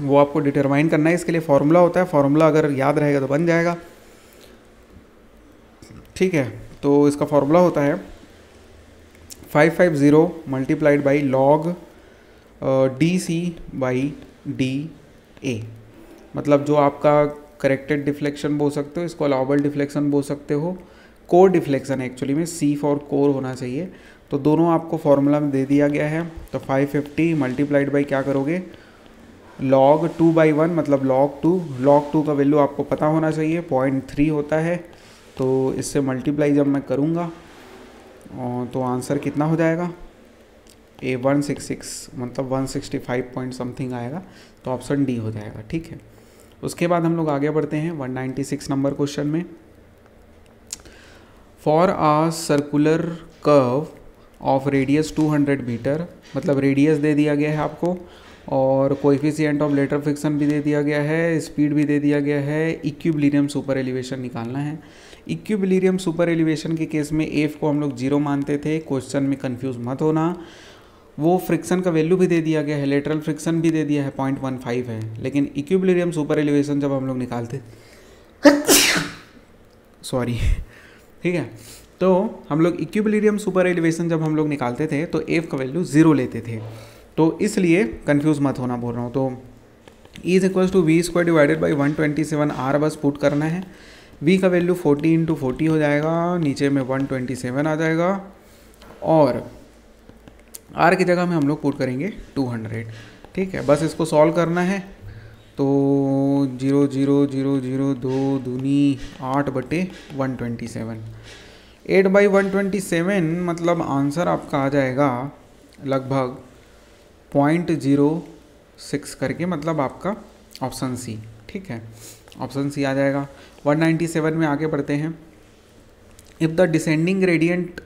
वो आपको डिटरमाइन करना है इसके लिए फार्मूला होता है फार्मूला अगर याद रहेगा तो बन जाएगा ठीक है तो इसका फार्मूला होता है five five zero multiplied by log D C by D A मतलब जो आपका करेक्टेड डिफ्लेक्शन बोल सकते हो इसको अलाउबल डिफ्लेक्शन बोल सकते हो कोर डिफ्लेक्शन एक्चुअली में सी फॉर कोर होना चाहिए तो दोनों आपको फॉर्मूला में दे दिया गया है तो 550 फिफ्टी मल्टीप्लाइड बाई क्या करोगे लॉग टू बाई वन मतलब लॉग टू लॉग टू का वैल्यू आपको पता होना चाहिए पॉइंट थ्री होता है तो इससे मल्टीप्लाई जब मैं करूँगा तो आंसर कितना हो जाएगा ए वन सिक्स सिक्स मतलब one sixty five point something आएगा तो ऑप्शन डी हो जाएगा ठीक है उसके बाद हम लोग आगे बढ़ते हैं one ninety six number question में for a circular curve of radius 200 metre मतलब रेडियस दे दिया गया है आपको और कोइफिशियंट ऑफ लेटर फिक्सन भी दे दिया गया है स्पीड भी दे दिया गया है इक्विबलिनियम सुपर एलिवेशन निकालना है इक्विबलिनियम सुपर एलिवेशन के केस में एफ को हम लोग जीरो मानते थे क्वेश्चन में कन्फ्यूज मत होना वो फ्रिक्शन का वैल्यू भी दे दिया गया है लेटरल फ्रिक्शन भी दे दिया है पॉइंट वन फाइव है लेकिन इक्विबलिनियम सुपर एलिवेशन जब हम लोग निकालते सॉरी ठीक है तो हम लोग इक्विबिलियम सुपर एलिवेशन जब हम लोग निकालते थे तो एफ का वैल्यू ज़ीरो लेते थे तो इसलिए कन्फ्यूज़ मत होना बोल रहा हूँ तो is equals to V square divided by one twenty seven R बस पुट करना है वी का वैल्यू फोर्टी इंटू फोर्टी हो जाएगा नीचे में वन ट्वेंटी सेवन आ जाएगा और आर की जगह में हम लोग पुट करेंगे टू हंड्रेड ठीक है बस इसको सॉल्व करना है तो जीरो जीरो जीरो जीरो दो दूनी आठ बटे one twenty seven eight by one twenty seven मतलब आंसर आपका आ जाएगा लगभग पॉइंट जीरो सिक्स करके मतलब आपका ऑप्शन सी ठीक है ऑप्शन सी आ जाएगा वन नाइन्टी सेवन में आगे बढ़ते हैं if the descending gradient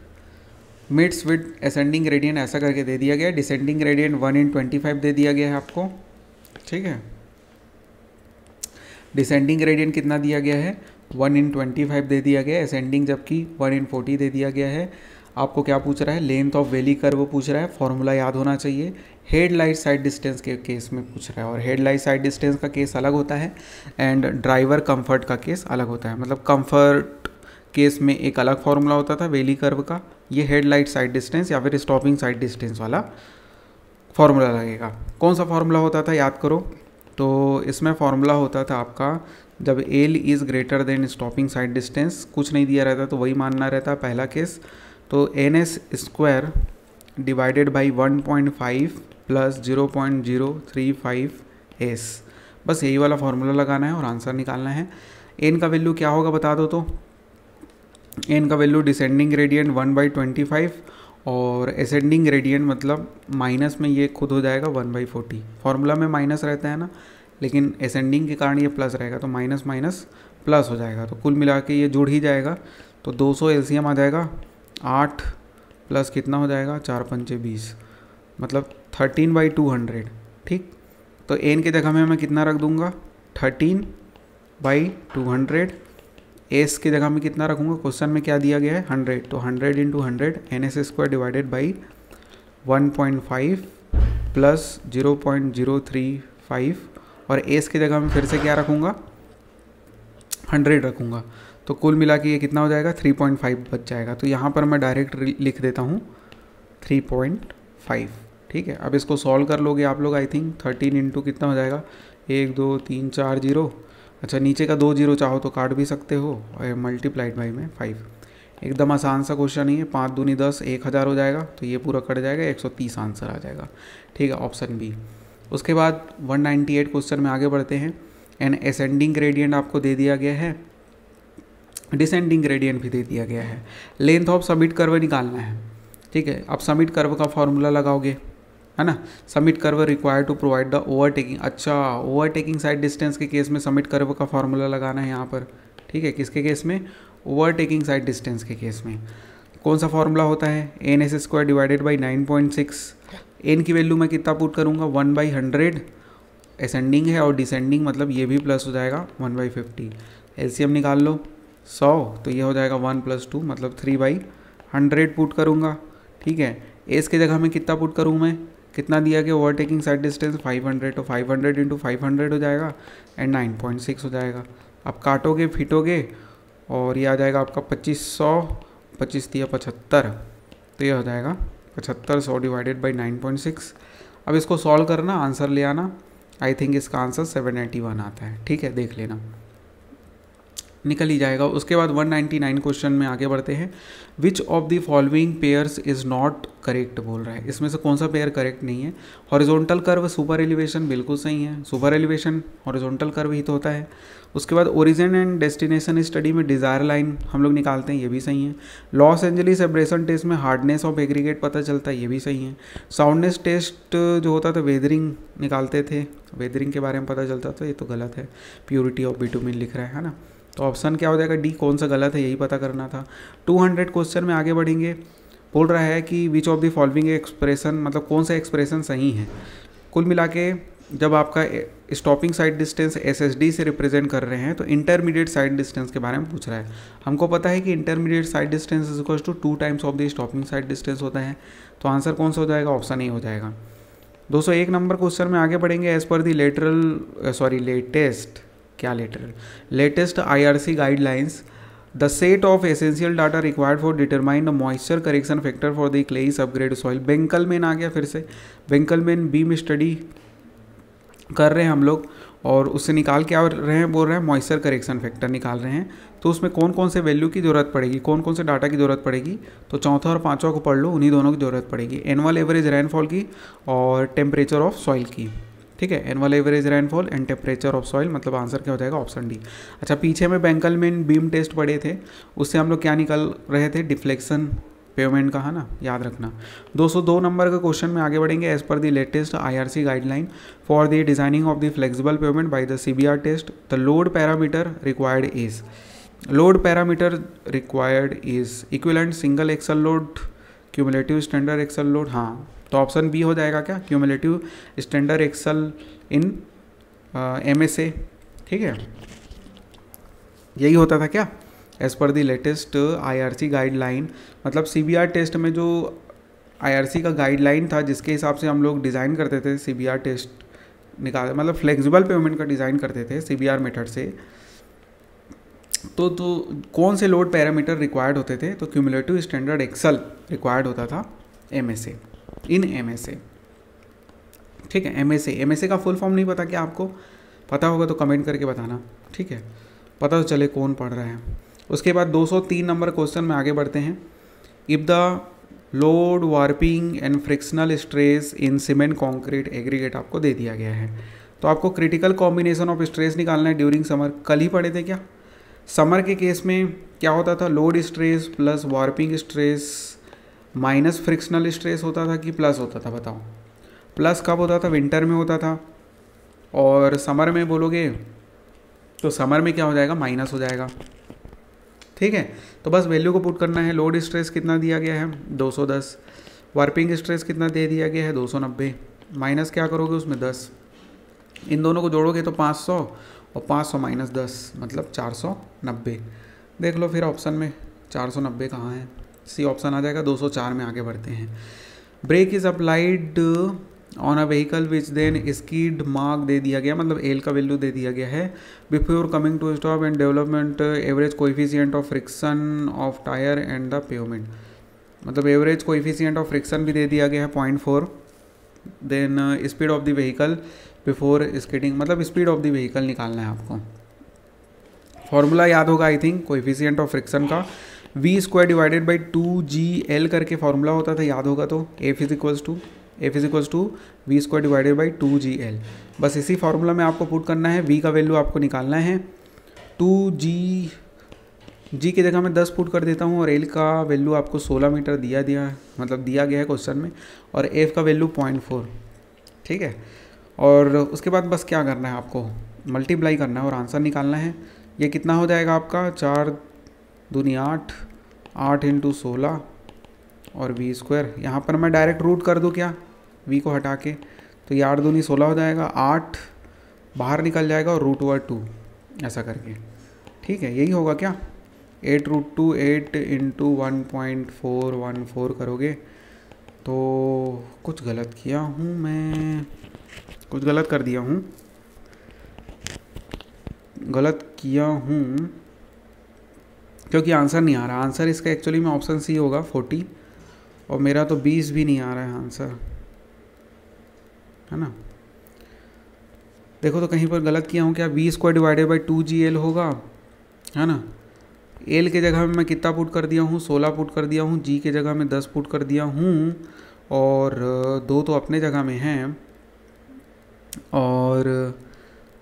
meets with ascending gradient ऐसा करके दे दिया गया descending gradient one in twenty five दे दिया गया है आपको ठीक है डिसेंडिंग ग्रेडियंट कितना दिया गया है वन इन ट्वेंटी फाइव दे दिया गया है असेंडिंग जबकि वन इन फोर्टी दे दिया गया है आपको क्या पूछ रहा है लेंथ ऑफ वैली कर्व पूछ रहा है फॉर्मूला याद होना चाहिए हेड लाइट साइड डिस्टेंस के केस में पूछ रहा है और हेड लाइट साइड डिस्टेंस का केस अलग होता है एंड ड्राइवर कंफर्ट का केस अलग होता है मतलब कंफर्ट केस में एक अलग फॉर्मूला होता था वेली कर्व का ये हेड लाइट साइड डिस्टेंस या फिर स्टॉपिंग साइड डिस्टेंस वाला फॉर्मूला लगेगा कौन सा फॉर्मूला होता था याद करो तो इसमें फॉर्मूला होता था आपका जब L is greater than stopping sight distance कुछ नहीं दिया रहता तो वही मानना रहता पहला केस तो N S square divided by one point five plus zero point zero three five S बस यही वाला फार्मूला लगाना है और आंसर निकालना है एन का वैल्यू क्या होगा बता दो तो एन का value descending gradient one by twenty five और एसेंडिंग ग्रेडियंट मतलब माइनस में ये खुद हो जाएगा वन बाई फोर्टी फार्मूला में माइनस रहता है ना लेकिन एसेंडिंग के कारण ये प्लस रहेगा तो माइनस माइनस प्लस हो जाएगा तो कुल मिला के ये जुड़ ही जाएगा तो 200 सौ आ जाएगा आठ प्लस कितना हो जाएगा चार पंचे बीस मतलब थर्टीन बाई टू हंड्रेड ठीक तो एन की जगह में मैं कितना रख दूँगा thirteen by two hundred S की जगह मैं कितना रखूँगा क्वेश्चन में क्या दिया गया है हंड्रेड तो hundred into hundred N S square divided by one point five plus zero point zero three five और एस की जगह मैं फिर से क्या रखूँगा हंड्रेड रखूँगा तो कुल मिला के ये कितना हो जाएगा थ्री पॉइंट फाइव बच जाएगा तो यहाँ पर मैं डायरेक्ट लिख देता हूँ थ्री पॉइंट फाइव ठीक है अब इसको सॉल्व कर लोगे आप लोग आई थिंक थर्टीन इंटू कितना हो जाएगा एक दो तीन चार जीरो अच्छा नीचे का दो जीरो चाहो तो काट भी सकते हो और मल्टीप्लाइड बाई में फाइव एकदम आसान सा क्वेश्चन नहीं है पाँच दूनी दस एक हज़ार हो जाएगा तो ये पूरा कट जाएगा एक सौ तीस आंसर आ जाएगा ठीक है ऑप्शन बी उसके बाद वन नाइन्टी एट क्वेश्चन में आगे बढ़ते हैं एंड एसेंडिंग ग्रेडियंट आपको दे दिया गया है डिसेंडिंग ग्रेडियंट भी दे दिया गया है लेंथ ऑफ सबमिट कर्व निकालना है ठीक है अब सबमिट कर्व का फॉर्मूला लगाओगे है ना summit curve required to provide the overtaking अच्छा ओवरटेकिंग साइड डिस्टेंस के केस में सबमिट कर्व का फार्मूला लगाना है यहाँ पर ठीक है किसके केस में ओवरटेकिंग साइड डिस्टेंस के केस में कौन सा फॉर्मूला होता है N S square divided by nine point six N की वैल्यू मैं कितना पुट करूँगा वन बाई हंड्रेड असेंडिंग है और डिसेंडिंग मतलब ये भी प्लस हो जाएगा वन बाई फिफ्टी एल निकाल लो सौ तो ये हो जाएगा वन प्लस टू मतलब थ्री बाई हंड्रेड पुट करूँगा ठीक है एस की जगह में कितना पुट करूँ मैं कितना दिया गया ओवरटेकिंग साइड डिस्टेंस 500 तो 500 हंड्रेड इंटू फाइव हो जाएगा एंड 9.6 हो जाएगा आप काटोगे फिटोगे और ये आ जाएगा आपका पच्चीस सौ पच्चीस दिया पचहत्तर तो ये हो जाएगा पचहत्तर सौ divided by nine point six अब इसको सॉल्व करना आंसर ले आना आई थिंक इसका आंसर सेवन एटी वन आता है ठीक है देख लेना निकल ही जाएगा उसके बाद 199 क्वेश्चन में आगे बढ़ते हैं which of the following pairs is not correct बोल रहा है इसमें से कौन सा पेयर करेक्ट नहीं है हॉरिजॉन्टल कर्व सुपर एलिवेशन बिल्कुल सही है सुपर एलिवेशन हॉरिजॉन्टल कर्व ही तो होता है उसके बाद ओरिजिन एंड डेस्टिनेशन स्टडी में डिज़ायर लाइन हम लोग निकालते हैं ये भी सही है लॉस एंजलिस एब्रेशन टेस्ट में हार्डनेस ऑफ एग्रीगेट पता चलता है ये भी सही है साउंडनेस टेस्ट जो होता था वेदरिंग निकालते थे वेदरिंग के बारे में पता चलता था ये तो गलत है प्योरिटी ऑफ बिटुमिन लिख रहा है ना तो ऑप्शन क्या हो जाएगा डी कौन सा गलत है यही पता करना था 200 क्वेश्चन में आगे बढ़ेंगे बोल रहा है कि which of the following expression मतलब कौन सा एक्सप्रेशन सही है कुल मिला के जब आपका स्टॉपिंग साइड डिस्टेंस डी से रिप्रेजेंट कर रहे हैं तो इंटरमीडिएट साइड डिस्टेंस के बारे में पूछ रहा है हमको पता है कि intermediate sight distance is equal to two times of the stopping sight distance होता है तो आंसर कौन सा हो जाएगा ऑप्शन ए हो जाएगा 201 नंबर क्वेश्चन में आगे बढ़ेंगे as per the lateral sorry latest क्या letter latest IRC guidelines the set of essential data required for determine the moisture correction factor for the clayey upgrade soil Benkelman आ गया फिर से बेंकलमेन बीम स्टडी कर रहे हैं हम लोग और उससे निकाल के आ रहे हैं बोल रहे हैं मॉइस्चर करेक्शन फैक्टर निकाल रहे हैं तो उसमें कौन कौन से वैल्यू की ज़रूरत पड़ेगी कौन कौन से डाटा की ज़रूरत पड़ेगी तो चौथा और पाँचवा को पढ़ लो उन्हीं दोनों की ज़रूरत पड़ेगी एनुअल एवरेज रेनफॉल की और टेम्परेचर ऑफ सॉइल की ठीक है annual average rainfall and temperature of soil मतलब आंसर क्या हो जाएगा ऑप्शन डी अच्छा पीछे में बैंकल में बीम टेस्ट पड़े थे उससे हम लोग क्या निकल रहे थे डिफ्लेक्शन पेमेंट का है ना याद रखना 202 नंबर के क्वेश्चन में आगे बढ़ेंगे as per the latest IRC guideline for the designing of the flexible pavement by the CBR test the load parameter required is load parameter required is equivalent single axle load cumulative standard axle load हाँ तो option B हो जाएगा क्या cumulative standard axle in M S A ठीक है यही होता था क्या as per the latest IRC guideline मतलब आर टेस्ट में जो सी का गाइडलाइन था जिसके हिसाब से हम लोग डिज़ाइन करते थे आर टेस्ट निकाल मतलब फ्लेक्सिबल पेमेंट का डिज़ाइन करते थे आर मेथड से तो तो कौन से लोड पैरामीटर रिक्वायर्ड होते थे तो क्यूमुलेटिव स्टैंडर्ड एक्सल रिक्वायर्ड होता था M in M S A ठीक है एम एस का फुल फॉर्म नहीं पता क्या आपको पता होगा तो कमेंट करके बताना ठीक है पता तो चले कौन पढ़ रहा है उसके बाद 203 नंबर क्वेश्चन में आगे बढ़ते हैं if the load warping and frictional stress in cement concrete aggregate आपको दे दिया गया है तो आपको क्रिटिकल कॉम्बिनेशन ऑफ स्ट्रेस निकालना है ड्यूरिंग समर कल ही पढ़े थे क्या समर के केस में क्या होता था load stress plus warping stress minus frictional stress होता था कि प्लस होता था बताओ प्लस कब होता था विंटर में होता था और समर में बोलोगे तो समर में क्या हो जाएगा माइनस हो जाएगा ठीक है तो बस वैल्यू को पुट करना है लोड स्ट्रेस कितना दिया गया है 210 वार्पिंग स्ट्रेस कितना दे दिया गया है 290 माइनस क्या करोगे उसमें 10 इन दोनों को जोड़ोगे तो और पाँच सौ माइनस दस मतलब चार सौ नब्बे देख लो फिर ऑप्शन में चार सौ नब्बे कहाँ है सी ऑप्शन आ जाएगा दो सौ चार में आगे बढ़ते हैं brake is applied on a vehicle which then skid mark दे दिया गया मतलब एल का वैल्यू दे दिया गया है before coming to stop and development average coefficient of friction of tyre and the pavement मतलब एवरेज कोइफिशियंट ऑफ फ्रिक्शन भी दे दिया गया है point four then speed of the vehicle before skating मतलब स्पीड ऑफ द व्हीकल निकालना है आपको फार्मूला याद होगा I think coefficient of friction का V square divided by two G L करके फार्मूला होता था याद होगा तो F is equals to F is equals to V square divided by two G L बस इसी फार्मूला में आपको पुट करना है वी का वैल्यू आपको निकालना है टू जी जी की जगह मैं 10 फुट कर देता हूँ और एल का वैल्यू आपको 16 मीटर दिया दिया मतलब दिया गया है क्वेश्चन में और एफ का वैल्यू पॉइंट फोर ठीक है और उसके बाद बस क्या करना है आपको मल्टीप्लाई करना है और आंसर निकालना है ये कितना हो जाएगा आपका चार दूनी आठ आठ इंटू सोलह और वी स्क्वायर यहाँ पर मैं डायरेक्ट रूट कर दूँ क्या वी को हटा के तो ये आठ दूनी सोलह हो जाएगा आठ बाहर निकल जाएगा और रूट ओवर टू ऐसा करके ठीक है यही होगा क्या eight root two eight into one point four one four करोगे तो कुछ गलत किया हूँ मैं कुछ गलत कर दिया हूँ गलत किया हूँ क्योंकि आंसर नहीं आ रहा आंसर इसका एक्चुअली में ऑप्शन सी होगा फोर्टी और मेरा तो बीस भी नहीं आ रहा है आंसर है ना देखो तो कहीं पर गलत किया हूँ क्या बीस square divided by two G L होगा है ना एल के जगह में मैं कितना पुट कर दिया हूँ सोलह पुट कर दिया हूँ जी के जगह में दस पुट कर दिया हूँ और दो तो अपने जगह में हैं और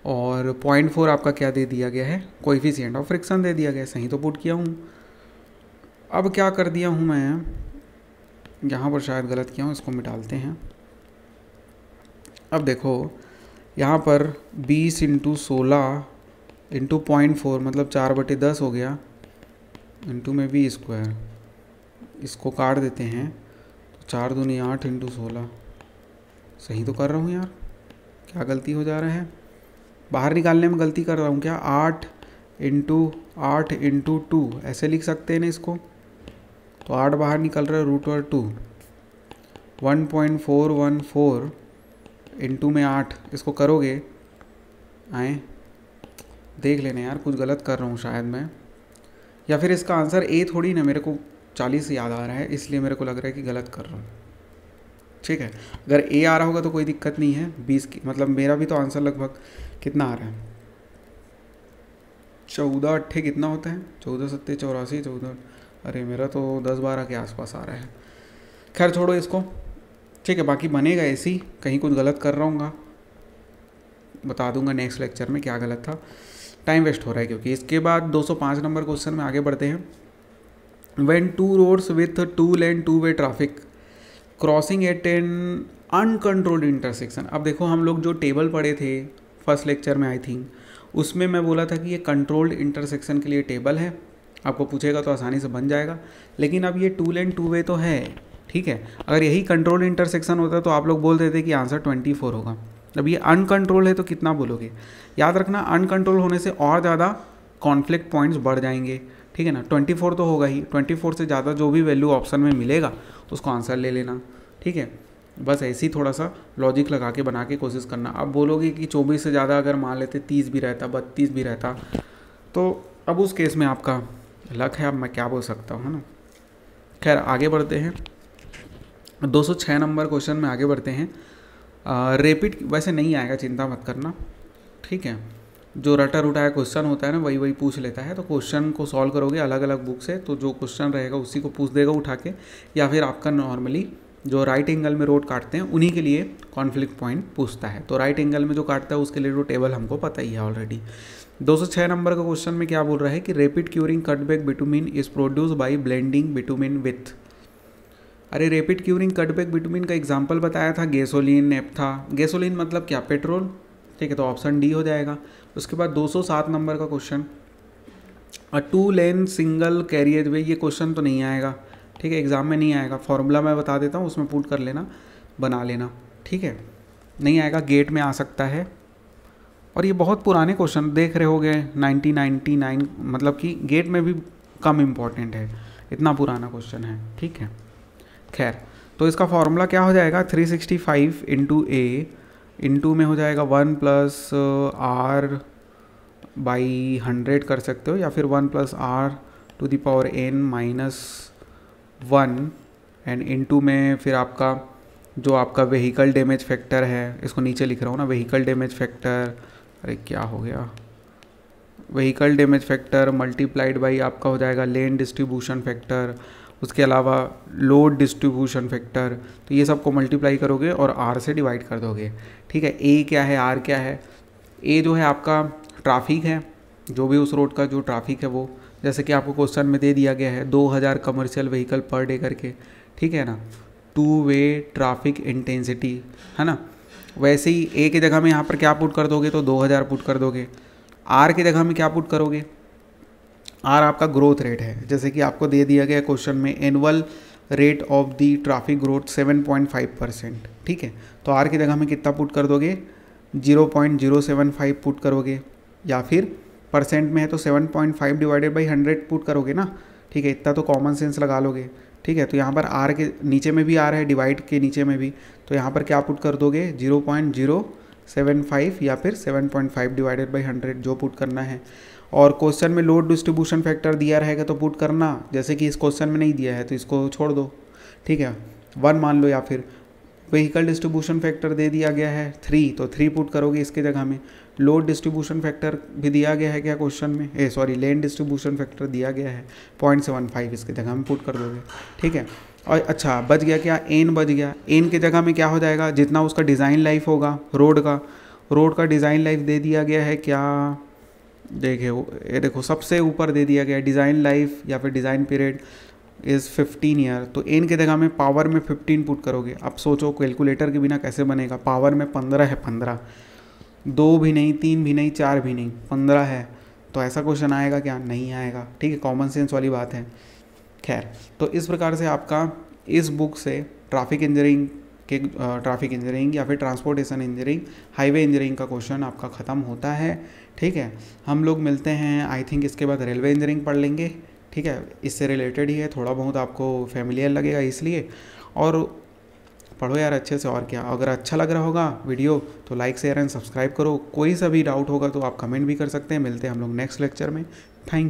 और पॉइंट फोर आपका क्या दे दिया गया है कोइफिशियंट ऑफ फ्रिक्शन दे दिया गया सही तो पुट किया हूँ अब क्या कर दिया हूँ मैं यहाँ पर शायद गलत किया हूँ इसको मिटालते हैं अब देखो यहाँ पर 20 इंटू सोलह इंटू पॉइंट फोर मतलब चार बटे दस हो गया इंटू में वी स्क्वायर इसको काट देते हैं तो चार दूनी आठ इंटू सोलह सही तो कर रहा हूँ यार क्या गलती हो जा रहे हैं बाहर निकालने में गलती कर रहा हूँ क्या आठ इंटू आठ इंटू टू ऐसे लिख सकते हैं ना इसको तो आठ बाहर निकल रहा है रूट और two one point four one four into में आठ इसको करोगे आए देख लेने यार कुछ गलत कर रहा हूँ शायद मैं या फिर इसका आंसर ए थोड़ी ना मेरे को चालीस याद आ रहा है इसलिए मेरे को लग रहा है कि गलत कर रहा हूँ ठीक है अगर ए आ रहा होगा तो कोई दिक्कत नहीं है बीस की मतलब मेरा भी तो आंसर लगभग कितना आ रहा है चौदह अट्ठे कितना होता है चौदह सत्ते चौरासी चौदह अरे मेरा तो दस बारह के आसपास आ रहा है खैर छोड़ो इसको ठीक है बाकी बनेगा ऐसी कहीं कुछ गलत कर रहा हूँ बता दूंगा नेक्स्ट लेक्चर में क्या गलत था टाइम वेस्ट हो रहा है क्योंकि इसके बाद 205 नंबर क्वेश्चन में आगे बढ़ते हैं when two roads with two lane two way traffic crossing at an uncontrolled intersection अब देखो हम लोग जो टेबल पढ़े थे फर्स्ट लेक्चर में आई थिंक उसमें मैं बोला था कि ये कंट्रोल्ड इंटरसेक्शन के लिए टेबल है आपको पूछेगा तो आसानी से बन जाएगा लेकिन अब ये टू लेन टू वे तो है ठीक है अगर यही कंट्रोल इंटरसेक्शन होता तो आप लोग बोल देते कि आंसर ट्वेंटी फोर होगा अब ये अनकंट्रोल है तो कितना बोलोगे याद रखना अनकंट्रोल होने से और ज़्यादा कॉन्फ्लिक्ट पॉइंट्स बढ़ जाएंगे ठीक है ना ट्वेंटी फोर तो होगा ही ट्वेंटी फोर से ज़्यादा जो भी वैल्यू ऑप्शन में मिलेगा उसको आंसर ले लेना ठीक है बस ऐसे ही थोड़ा सा लॉजिक लगा के बना के कोशिश करना आप बोलोगे कि चौबीस से ज़्यादा अगर मान लेते तीस भी रहता बत्तीस भी रहता तो अब उस केस में आपका लक है अब मैं क्या बोल सकता हूँ है ना खैर आगे बढ़ते हैं 206 नंबर क्वेश्चन में आगे बढ़ते हैं रेपिड वैसे नहीं आएगा चिंता मत करना ठीक है जो रटा उठाया क्वेश्चन होता है ना वही वही पूछ लेता है तो क्वेश्चन को सॉल्व करोगे अलग अलग बुक से तो जो क्वेश्चन रहेगा उसी को पूछ देगा उठा के या फिर आपका नॉर्मली जो राइट एंगल में रोड काटते हैं उन्हीं के लिए कॉन्फ्लिक्ट पॉइंट पूछता है तो राइट एंगल में जो काटता है उसके लिए जो टेबल हमको पता ही है ऑलरेडी 206 नंबर का क्वेश्चन में क्या बोल रहा है कि rapid curing cutback bitumen is produce by blending bitumen with अरे रेपिड क्यूरिंग कटबैक बिटुमिन का एग्जाम्पल बताया था गैसोलीन नेपथा गेसोलिन मतलब क्या पेट्रोल ठीक है तो ऑप्शन डी हो जाएगा उसके बाद 207 नंबर का question a two lane single carriageway ये क्वेश्चन तो नहीं आएगा ठीक है एग्ज़ाम में नहीं आएगा फॉर्मूला मैं बता देता हूँ उसमें पुट कर लेना बना लेना ठीक है नहीं आएगा गेट में आ सकता है और ये बहुत पुराने क्वेश्चन देख रहे हो गए नाइनटीन मतलब कि गेट में भी कम इम्पॉर्टेंट है इतना पुराना क्वेश्चन है ठीक है खैर तो इसका फॉर्मूला क्या हो जाएगा 365 sixty five into A into में हो जाएगा one plus R by hundred कर सकते हो या फिर one plus R to the power N minus one and into में फिर आपका जो आपका व्हीकल डैमेज फैक्टर है इसको नीचे लिख रहा हूँ ना व्हीकल डैमेज फैक्टर अरे क्या हो गया vehicle damage factor multiplied by आपका हो जाएगा लेन डिस्ट्रीब्यूशन फैक्टर उसके अलावा लोड डिस्ट्रीब्यूशन फैक्टर तो ये सबको मल्टीप्लाई करोगे और आर से डिवाइड कर दोगे ठीक है ए क्या है आर क्या है ए जो है आपका ट्राफिक है जो भी उस रोड का जो ट्राफिक है वो जैसे कि आपको क्वेश्चन में दे दिया गया है दो हज़ार कमर्शियल व्हीकल पर डे करके ठीक है ना टू वे ट्राफिक इंटेंसिटी है ना वैसे ही ए की जगह में यहाँ पर क्या पुट कर दोगे तो 2000 पुट कर दोगे आर की जगह में क्या पुट करोगे आर आपका ग्रोथ रेट है जैसे कि आपको दे दिया गया क्वेश्चन में annual rate of the traffic growth 7.5 percent ठीक है तो आर की जगह में कितना पुट कर दोगे 0.075 पुट करोगे या फिर परसेंट में है तो 7.5 डिवाइडेड बाई 100 पुट करोगे ना ठीक है इतना तो कॉमन सेंस लगा लोगे ठीक है तो यहाँ पर आर के नीचे में भी आर है डिवाइड के नीचे में भी तो यहाँ पर क्या पुट कर दोगे फाइव या फिर फाइव डिवाइडेड बाई हंड्रेड जो पुट करना है और क्वेश्चन में लोड डिस्ट्रीब्यूशन फैक्टर दिया रहेगा तो पुट करना जैसे कि इस क्वेश्चन में नहीं दिया है तो इसको छोड़ दो ठीक है वन मान लो या फिर व्हीकल डिस्ट्रीब्यूशन फैक्टर दे दिया गया है थ्री तो थ्री पुट करोगे इसके जगह में लोड डिस्ट्रीब्यूशन फैक्टर भी दिया गया है क्या क्वेश्चन में A sorry lane distribution factor दिया गया है पॉइंट सेवन फाइव इसके जगह में पुट कर दोगे ठीक है और अच्छा बच गया क्या एन बच गया एन के जगह में क्या हो जाएगा जितना उसका डिज़ाइन लाइफ होगा रोड का रोड का डिज़ाइन लाइफ दे दिया गया है क्या देखिए ये देखो सबसे ऊपर दे दिया गया डिज़ाइन लाइफ या फिर डिज़ाइन पीरियड इज़ 15 ईयर तो एन की जगह में पावर में 15 पुट करोगे अब सोचो कैलकुलेटर के बिना कैसे बनेगा पावर में पंद्रह है पंद्रह दो भी नहीं तीन भी नहीं चार भी नहीं पंद्रह है तो ऐसा क्वेश्चन आएगा क्या नहीं आएगा ठीक है कॉमन सेंस वाली बात है खैर तो इस प्रकार से आपका इस बुक से ट्रैफिक इंजीनियरिंग के ट्रैफिक इंजीनियरिंग या फिर ट्रांसपोर्टेशन इंजीनियरिंग हाईवे इंजीनियरिंग का क्वेश्चन आपका ख़त्म होता है ठीक है हम लोग मिलते हैं आई थिंक इसके बाद रेलवे इंजीनियरिंग पढ़ लेंगे ठीक है इससे रिलेटेड ही है थोड़ा बहुत आपको फैमिलियर लगेगा इसलिए और पढ़ो यार अच्छे से और क्या अगर अच्छा लग रहा होगा वीडियो तो लाइक शेयर एंड सब्सक्राइब करो कोई सा भी डाउट होगा तो आप कमेंट भी कर सकते हैं मिलते हैं हम लोग नेक्स्ट लेक्चर में